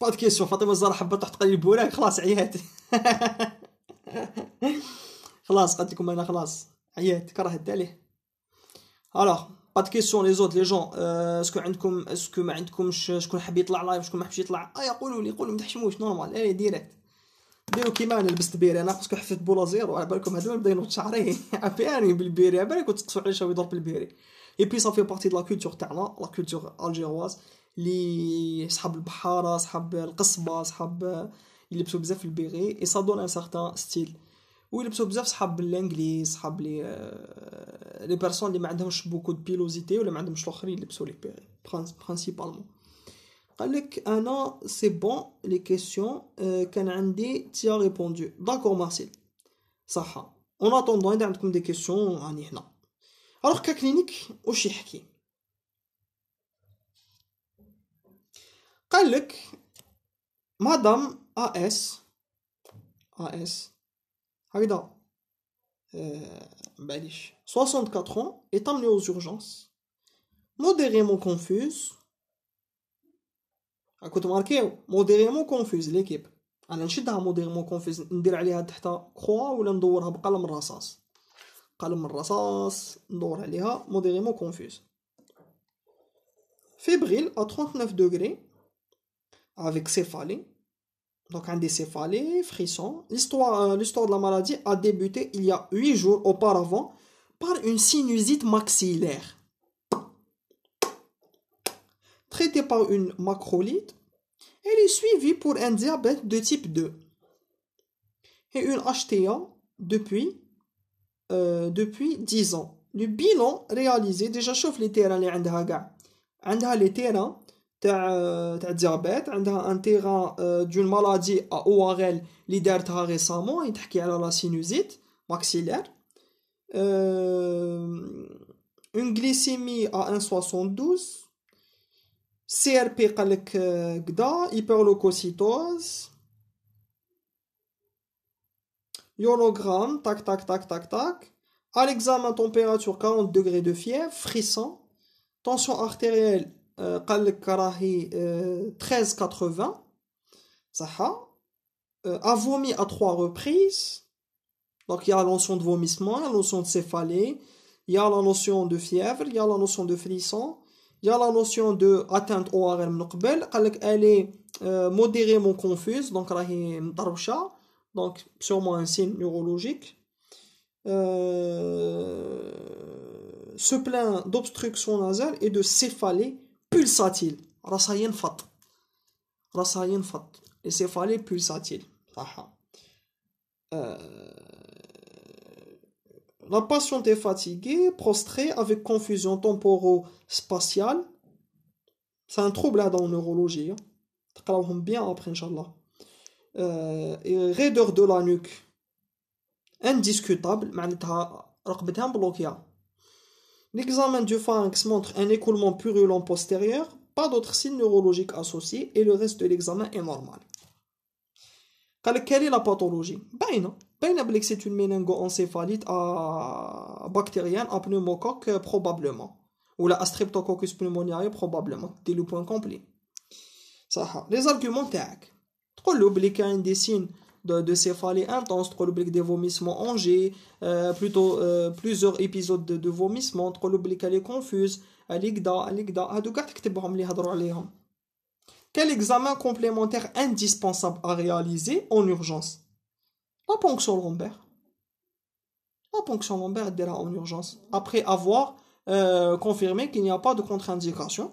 بودكاست فاطمه الزهراء حبت تحط قليل بوراك خلاص عيات خلاص قلت لكم انا خلاص عيات كرهت عليه الوغ با دو كيسيون لي زوت لي جون اسكو عندكم اسكو ما عندكمش شكون حاب يطلع لايف شكون ما حبش يطلع اي آه، يقولوا لي قولوا ما تحشموش نورمال اي ديريكت ديروا كيما انا لبست بيري انا باسكو حفت بولا زيرو على بالكم هادو بدا ينوض شعري عبياني يعني بالبيري على بالك تسقسوا علاش هو يضرب بالبيري اي بي صافي بارتي دو لا كولتور تاعنا لا كولتور الجيرواز les Bahara, le ils et ça donne un certain style ou ils بزاف l'anglais les les personnes qui n'ont beaucoup de pilosité ou les principalement c'est bon les questions كان tu répondu d'accord Marcel on en attendant il y a des questions alors la clinique Madame A.S. A.S. Aguida. Badiche. 64 ans. Est amené aux urgences. Modérément confuse. A côté marqué. Modérément confuse l'équipe. A l'enchidant. Modérément confus. Ndirali a ta croix ou l'endorab kalam rassas. Kalam rassas. Ndor ali Modérément confuse. Fébrile à 39 degrés avec céphalée. Donc, un des frisson. L'histoire, euh, l'histoire de la maladie a débuté il y a huit jours auparavant par une sinusite maxillaire. Traité par une macrolite, elle est suivie pour un diabète de type 2 et une HTA depuis, euh, depuis 10 ans. Le bilan réalisé, déjà chauffe les terrains, les terrains euh, diabète. un terrain euh, d'une maladie à ORL l'idée récemment, récemment يتحكي a la sinusite maxillaire euh, une glycémie à 1.72 CRP قالك كدا hyperleucocytose tac, tac, tac, tac, tac. À l'examen, température 40 degrés de fièvre, frisson. Tension artérielle قال 1380 ça a vomi à trois reprises donc il y a la notion de vomissement la notion de céphalée il y a la notion de fièvre il y a la notion de frisson il y a la notion de atteinte au elle est euh, modérément confuse donc راهي donc sûrement un signe neurologique euh, se plaint d'obstruction nasale et de céphalée pulsatile راسها fat, راسها fat, les céphalées pulsatile. Euh, la patiente est fatiguée, prostrée, avec confusion temporo-spatiale. C'est un trouble là hein, dans la neurologie. va hein. bien après, Inch'Allah. Euh, et raideur de la nuque. Indiscutable. رقبتها bloquée. Hein. L'examen du pharynx montre un écoulement purulent postérieur, pas d'autres signes neurologiques associés et le reste de l'examen est normal. Quelle est la pathologie c'est une méningoencéphalite à... Euh, bactérienne à pneumocoque euh, probablement. Ou la streptococcus pneumoniae probablement. C'est le point complet. les arguments sont. Trop l'oblique des signes de, de céphalées intenses, des vomissements en euh, plutôt euh, plusieurs épisodes de, vomissements, de vomissements, elle est confuse, l'igda, l'igda, quel examen complémentaire indispensable à réaliser en urgence La ponction lombaire. La ponction lombaire en urgence, après avoir euh, confirmé qu'il n'y a pas de contre-indication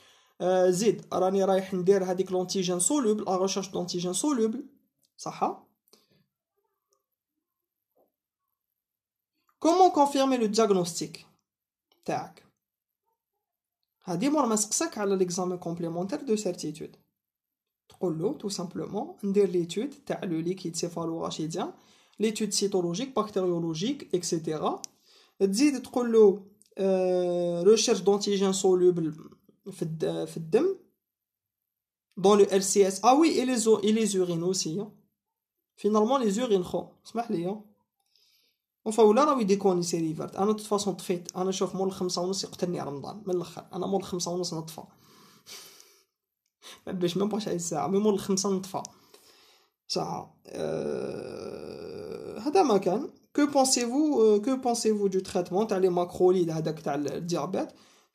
Euh, Zid, on va y que soluble. La recherche d'antigène soluble, ça Comment confirmer le diagnostic? Tag. Admettons qu'on sache faire l'examen complémentaire de certitude. Trop tout simplement. Des l'étude tag. Le liquide céphalo rachidien l'étude cytologique, bactériologique, etc. Z. Trop Recherche d'antigène soluble. في في الدم سي اس LCS وي اي لي زو اي لي urines aussi في نورمال لي زورين خو اسمح لي اون فاولا ولا راه يديكوني سي ريفرت انا دو فاصون طفيت انا شوف مول خمسة ونص يقتلني رمضان من الاخر انا مول خمسة ونص نطفى ما باش ما بغاش عايز ساعه مي مول خمسة نطفى ساعه آه، هذا ما كان كو بونسيفو كو بونسيفو دو تريتمون تاع لي ماكروليد هذاك تاع الديابيت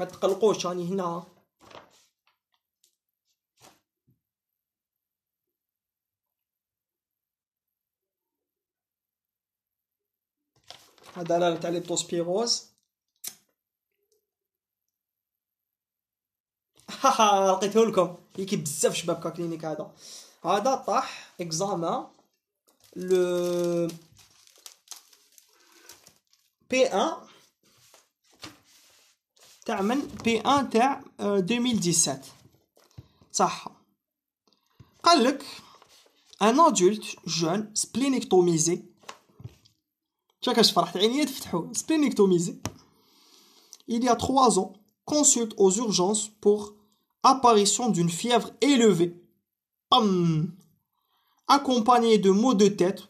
ما تقلقوش راني هنا هذا لا تاع لي هاها لقيته لكم يكي بزاف شباب كلينيك هذا هذا طاح اكزاما لو بي 1 p 1 تاع 2017 صح قال لك ان ادولت جون il y a 3 ans consulte aux urgences pour apparition d'une fièvre élevée Accompagné de maux de tête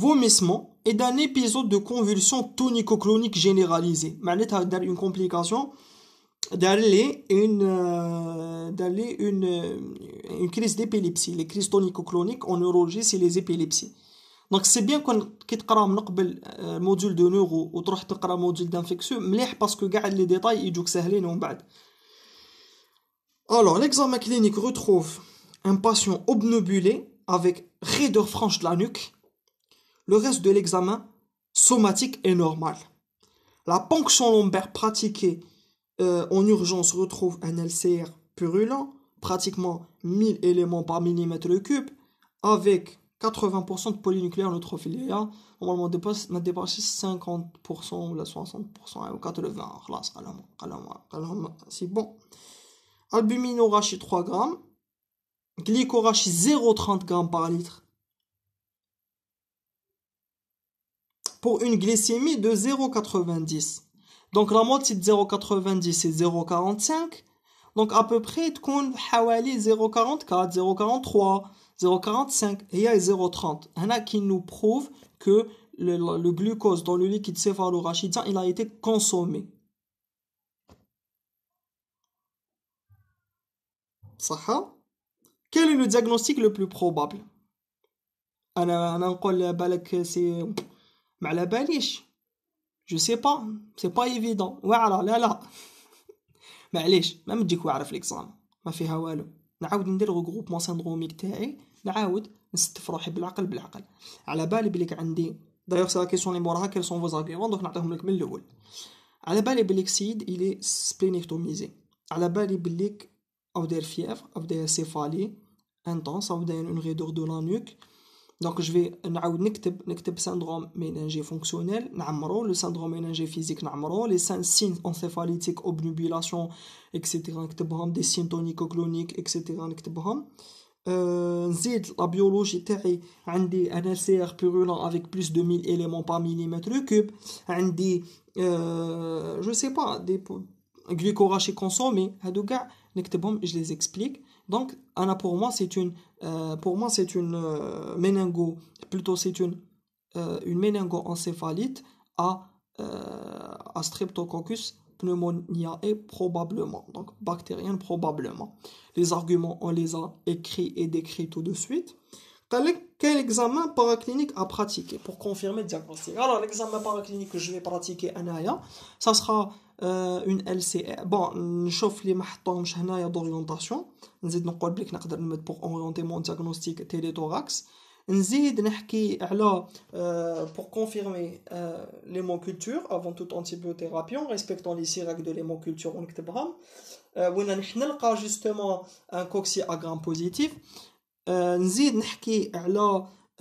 vomissement et d'un épisode de convulsion tonico-clonique généralisée. cest à une complication d'aller une, euh, d'aller euh, une, crise d'épilepsie. Les crises tonico-cloniques en neurologie, c'est les épilepsies. Donc c'est bien qu'on quitte من euh, module de neuro ou un module module mais parce que que les détails sont Alors l'examen clinique retrouve un patient obnubulé avec raideur franche de la nuque le reste de l'examen somatique est normal. La ponction lombaire pratiquée euh, en urgence retrouve un LCR purulent, pratiquement 1000 éléments par millimètre cube, avec 80% de polynucléaire neutrophilia, normalement dépasse, on dépassé 50% ou la 60% ou 80%, c'est bon. Albuminorachie 3 grammes, glycorachie 0,30 g par litre, pour une glycémie de 0,90. Donc la moitié de 0,90 c'est 0,45. Donc à peu près تكون حوالي 0,44, 0,43, 0,45 et 0,30. a qui nous prouve que le, glucose dans le liquide céphalorachidien, il a été consommé. ça Quel est le diagnostic le plus probable نقول c'est... ما على باليش جو سي با سي با ايفيدون واعره لا لا معليش ما مديك واعره في ليكزام ما فيها والو نعاود ندير غروبمون سيندروميك تاعي نعاود نستف روحي بالعقل بالعقل على بالي بليك عندي دايوغ سا كيسيون لي موراها كيل سون فوز ارغيمون دوك نعطيهم لك من الاول على بالي بليك سيد الي سبلينيكتوميزي على بالي بليك او داير فيفر او داير سيفالي انتونس او داير اون غيدور دو لا نوك Donc, je vais, on va re syndrome méningé fonctionnel, le syndrome méningé physique, les signes encephalitiques, obnubilations, etc. On des signes tonicocloniques, etc. On va écrire. On la biologie. On a un LCR purulent avec plus de 1000 éléments par millimètre cube. On a, euh, je sais pas, des glycérides consommés. On va écrire, je les explique. Donc, Anna, pour moi, c'est une, euh, pour moi, c'est une euh, méningo, plutôt c'est une, euh, une encéphalite à, à streptococcus pneumoniae probablement, donc bactérienne probablement. Les arguments, on les a écrits et décrits tout de suite. Quel examen paraclinique à pratiquer pour confirmer le diagnostic Alors, l'examen paraclinique que je vais pratiquer, Anaya, ça sera euh, une LCE. Bon, chauffler les d'orientation. Nous orienter mon diagnostic télé dit euh, pour confirmer euh, l'hémoculture avant toute antibiothérapie en respectant les cirques de l'hémoculture. On on justement un positif. Nous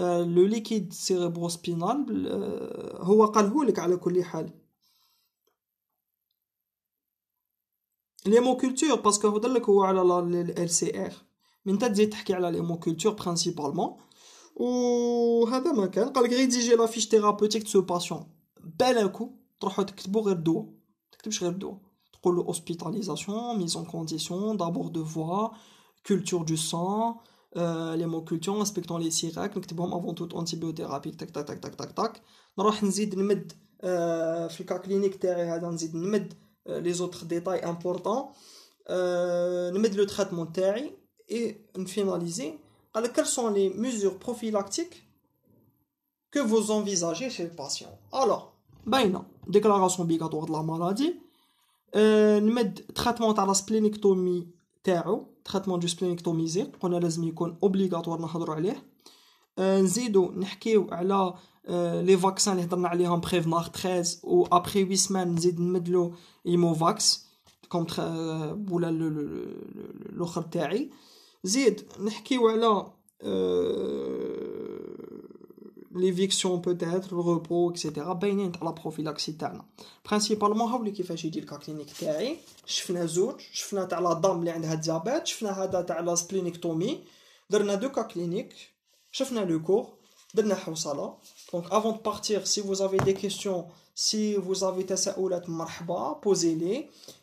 le liquide cérébrospinal. l'hémoculture parce que vous avez LCR mais tu dit l'hémoculture principalement ou la fiche thérapeutique de ce patient un coup hospitalisation mise en condition d'abord de culture du sang l'hémoculture euh, inspectant les sirac avant tout, antibiothérapie tac tac tac tac tac tac euh, les autres détails importants euh, mettons le traitement taille et finaliser alors quelles sont les mesures prophylactiques que vous envisagez chez le patient alors ben déclaration obligatoire de la maladie le euh, traitement à la splénectomie taille traitement du splénectomisé qu'on a obligatoire de la euh, nous allons parler لي فاكسان اللي هضرنا عليهم بريفنار 13 و ابخي 8 سمان نزيد نمدلو ايموفاكس كونتر ولا الاخر تاعي زيد نحكيو على ليفيكسيون بوتيتر الغوبو اكسيتيرا باينين تاع لا بروفيلاكسي تاعنا برينسيبالمون هاولي كيفاش يدير الكاكلينيك تاعي شفنا زوج شفنا تاع لا دام اللي عندها ديابيت شفنا هذا تاع لا سبلينيكتومي درنا دو كاكلينيك شفنا لو كور درنا حوصله Donc avant de partir, si vous avez des questions, si vous avez تساؤلات مرحبا posez-les.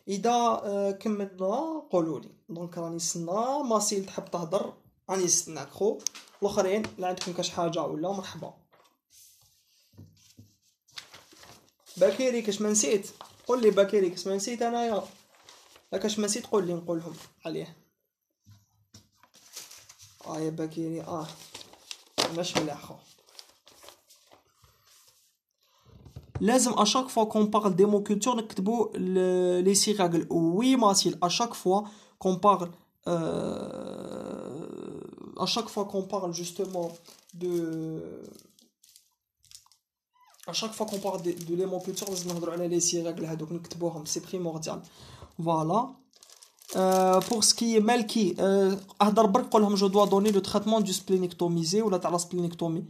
إذا كملنا قولوا لي. دونك راني نستنى ماسي اللي تحب تهضر راني نستناك خو. الآخرين لا عندكم كاش حاجة ولا مرحبا. بكيري كاش ما نسيت قول لي بكيري كاش ما نسيت انايا كاش ما نسيت قول لي نقولهم عليه اه يا بكيري اه مش ملاح خو لازم اشاك فوا كون parle parle كولتور نكتبو لي oui وي ماسيل اشاك فوا كون à chaque fois qu'on parle justement de à chaque fois qu'on parle de, de l'élément culture les نهضروا des لي on les c'est primordial voilà euh, pour ce qui est Melki, euh, je dois donner le traitement du splenectomisé ou la splenectomie.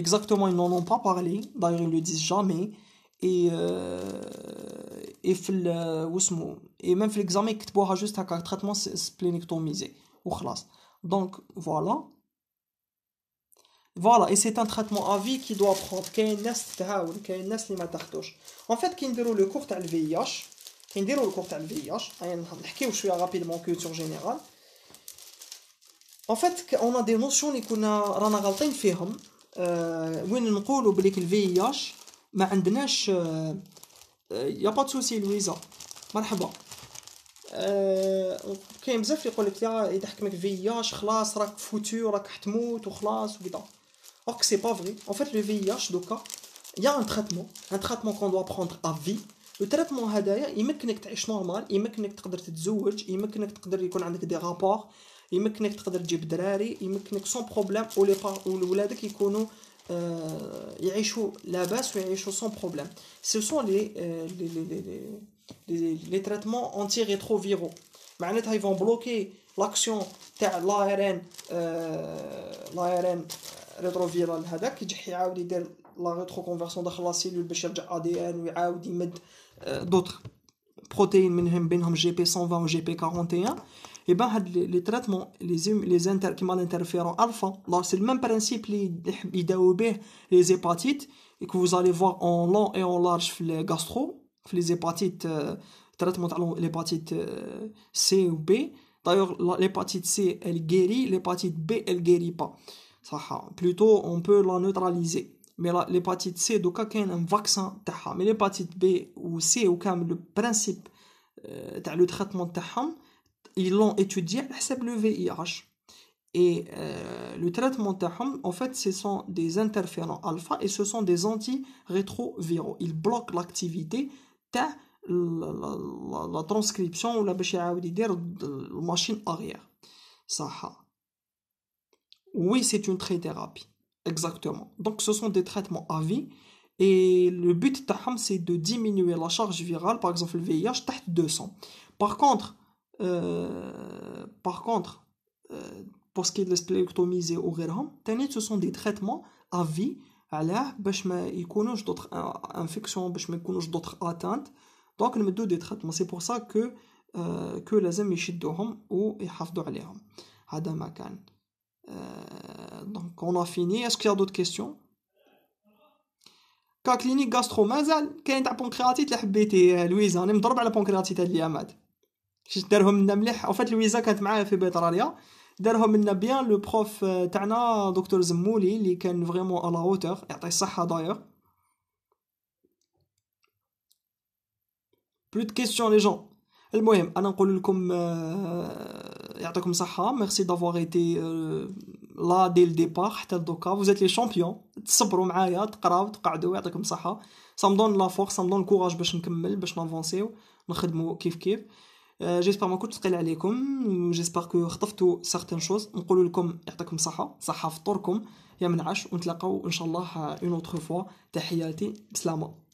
Exactement, ils n'en ont pas parlé. D'ailleurs, ils le disent jamais et euh, et fil wismo euh, et même fil examen que tu pourras juste avec un traitement splénectomisé ou خلاص donc voilà voilà et c'est un traitement à vie qui doit prendre kay nas tahawl kay nas li ma tahtouch en fait qui ndirou le cours tal VIH qui ndirou le cours tal VIH on va nحكيو شويه rapidement culture générale en fait qu'on a des notions qu'on a rana غلطين فيهم وين نقولوا بليك الفي اتش ما عندناش آه، آه، يا با سوسي لويزا مرحبا آه، كاين بزاف اللي يقولك يا في فياج خلاص راك فوتو راك حتموت وخلاص وكذا اوك سي با فري vrai. فيت لو le VIH, doka, il y a ان traitement, un traitement qu'on doit prendre à vie. هذايا يمكنك تعيش نورمال يمكنك تقدر تتزوج يمكنك تقدر يكون عندك دي رابور يمكنك تقدر تجيب دراري يمكنك سون بروبليم ولي ولادك يكونوا euh, Yerichou là-bas sur sans problème. Ce sont euh, les, les, les, les, les, traitements antirétroviraux. Maintenant, ils vont bloquer l'action de l'ARN euh, rétroviral qui est de la rétroconversion de la cellule de l'ADN ou euh, d'autres protéines, GP120 ou GP41 et ben les traitements les hum, les inter qui alpha donc bah, c'est le même principe les hépatites et que vous allez voir en long et en large les gastro les hépatites euh, traitement l'hépatite euh, C ou B d'ailleurs l'hépatite C elle guérit l'hépatite B elle guérit pas ça plutôt on peut la neutraliser mais l'hépatite C donc un vaccin mais l'hépatite B ou C ou comme le principe euh, le traitement de ils l'ont étudié à le VIH. Et euh, le traitement Taham, en fait, ce sont des interférents alpha et ce sont des antirétroviraux. Ils bloquent l'activité de la, transcription ou la machine arrière. Oui, c'est une trithérapie. Exactement. Donc, ce sont des traitements à vie. Et le but taham, c'est de diminuer la charge virale, par exemple le VIH, 200. Par contre, euh, par contre, euh, pour ce qui est de la ou rien, ce sont des traitements à vie, alors, il connaît d'autres infections, il connaît d'autres atteintes. Donc, les y a des traitements. C'est pour ça que, euh, que les hommes sont chers ou ils sont chers. C'est ce que Donc, on a fini. Est-ce qu'il y a d'autres questions la clinique gastro-mazal, quel est ta pancréatite, Louise On aime d'abord la pancréatite de l'IAMAD. كيفاش دارهم لنا مليح او فات لويزا كانت معايا في بيتراليا دارهم لنا بيان لو بروف آه، تاعنا دكتور زمولي اللي كان فريمون على هوتور يعطيه الصحه داير بلو دو كيسيون لي جون المهم انا نقول لكم آه، يعطيكم صحه ميرسي دافوار ايتي لا دي ديبار حتى دوكا فوزيت لي شامبيون تصبروا معايا تقراو تقعدوا يعطيكم صحه سامدون لا فورس سامدون كوراج باش نكمل باش نافونسيو نخدمو كيف كيف جيسبر آه، ما كنت ثقيل عليكم جيسبر كو خطفتوا سارتين شوز نقول لكم يعطيكم صحه صحه فطوركم يا منعش ونتلاقاو ان شاء الله اون اوتر فوا تحياتي بسلامه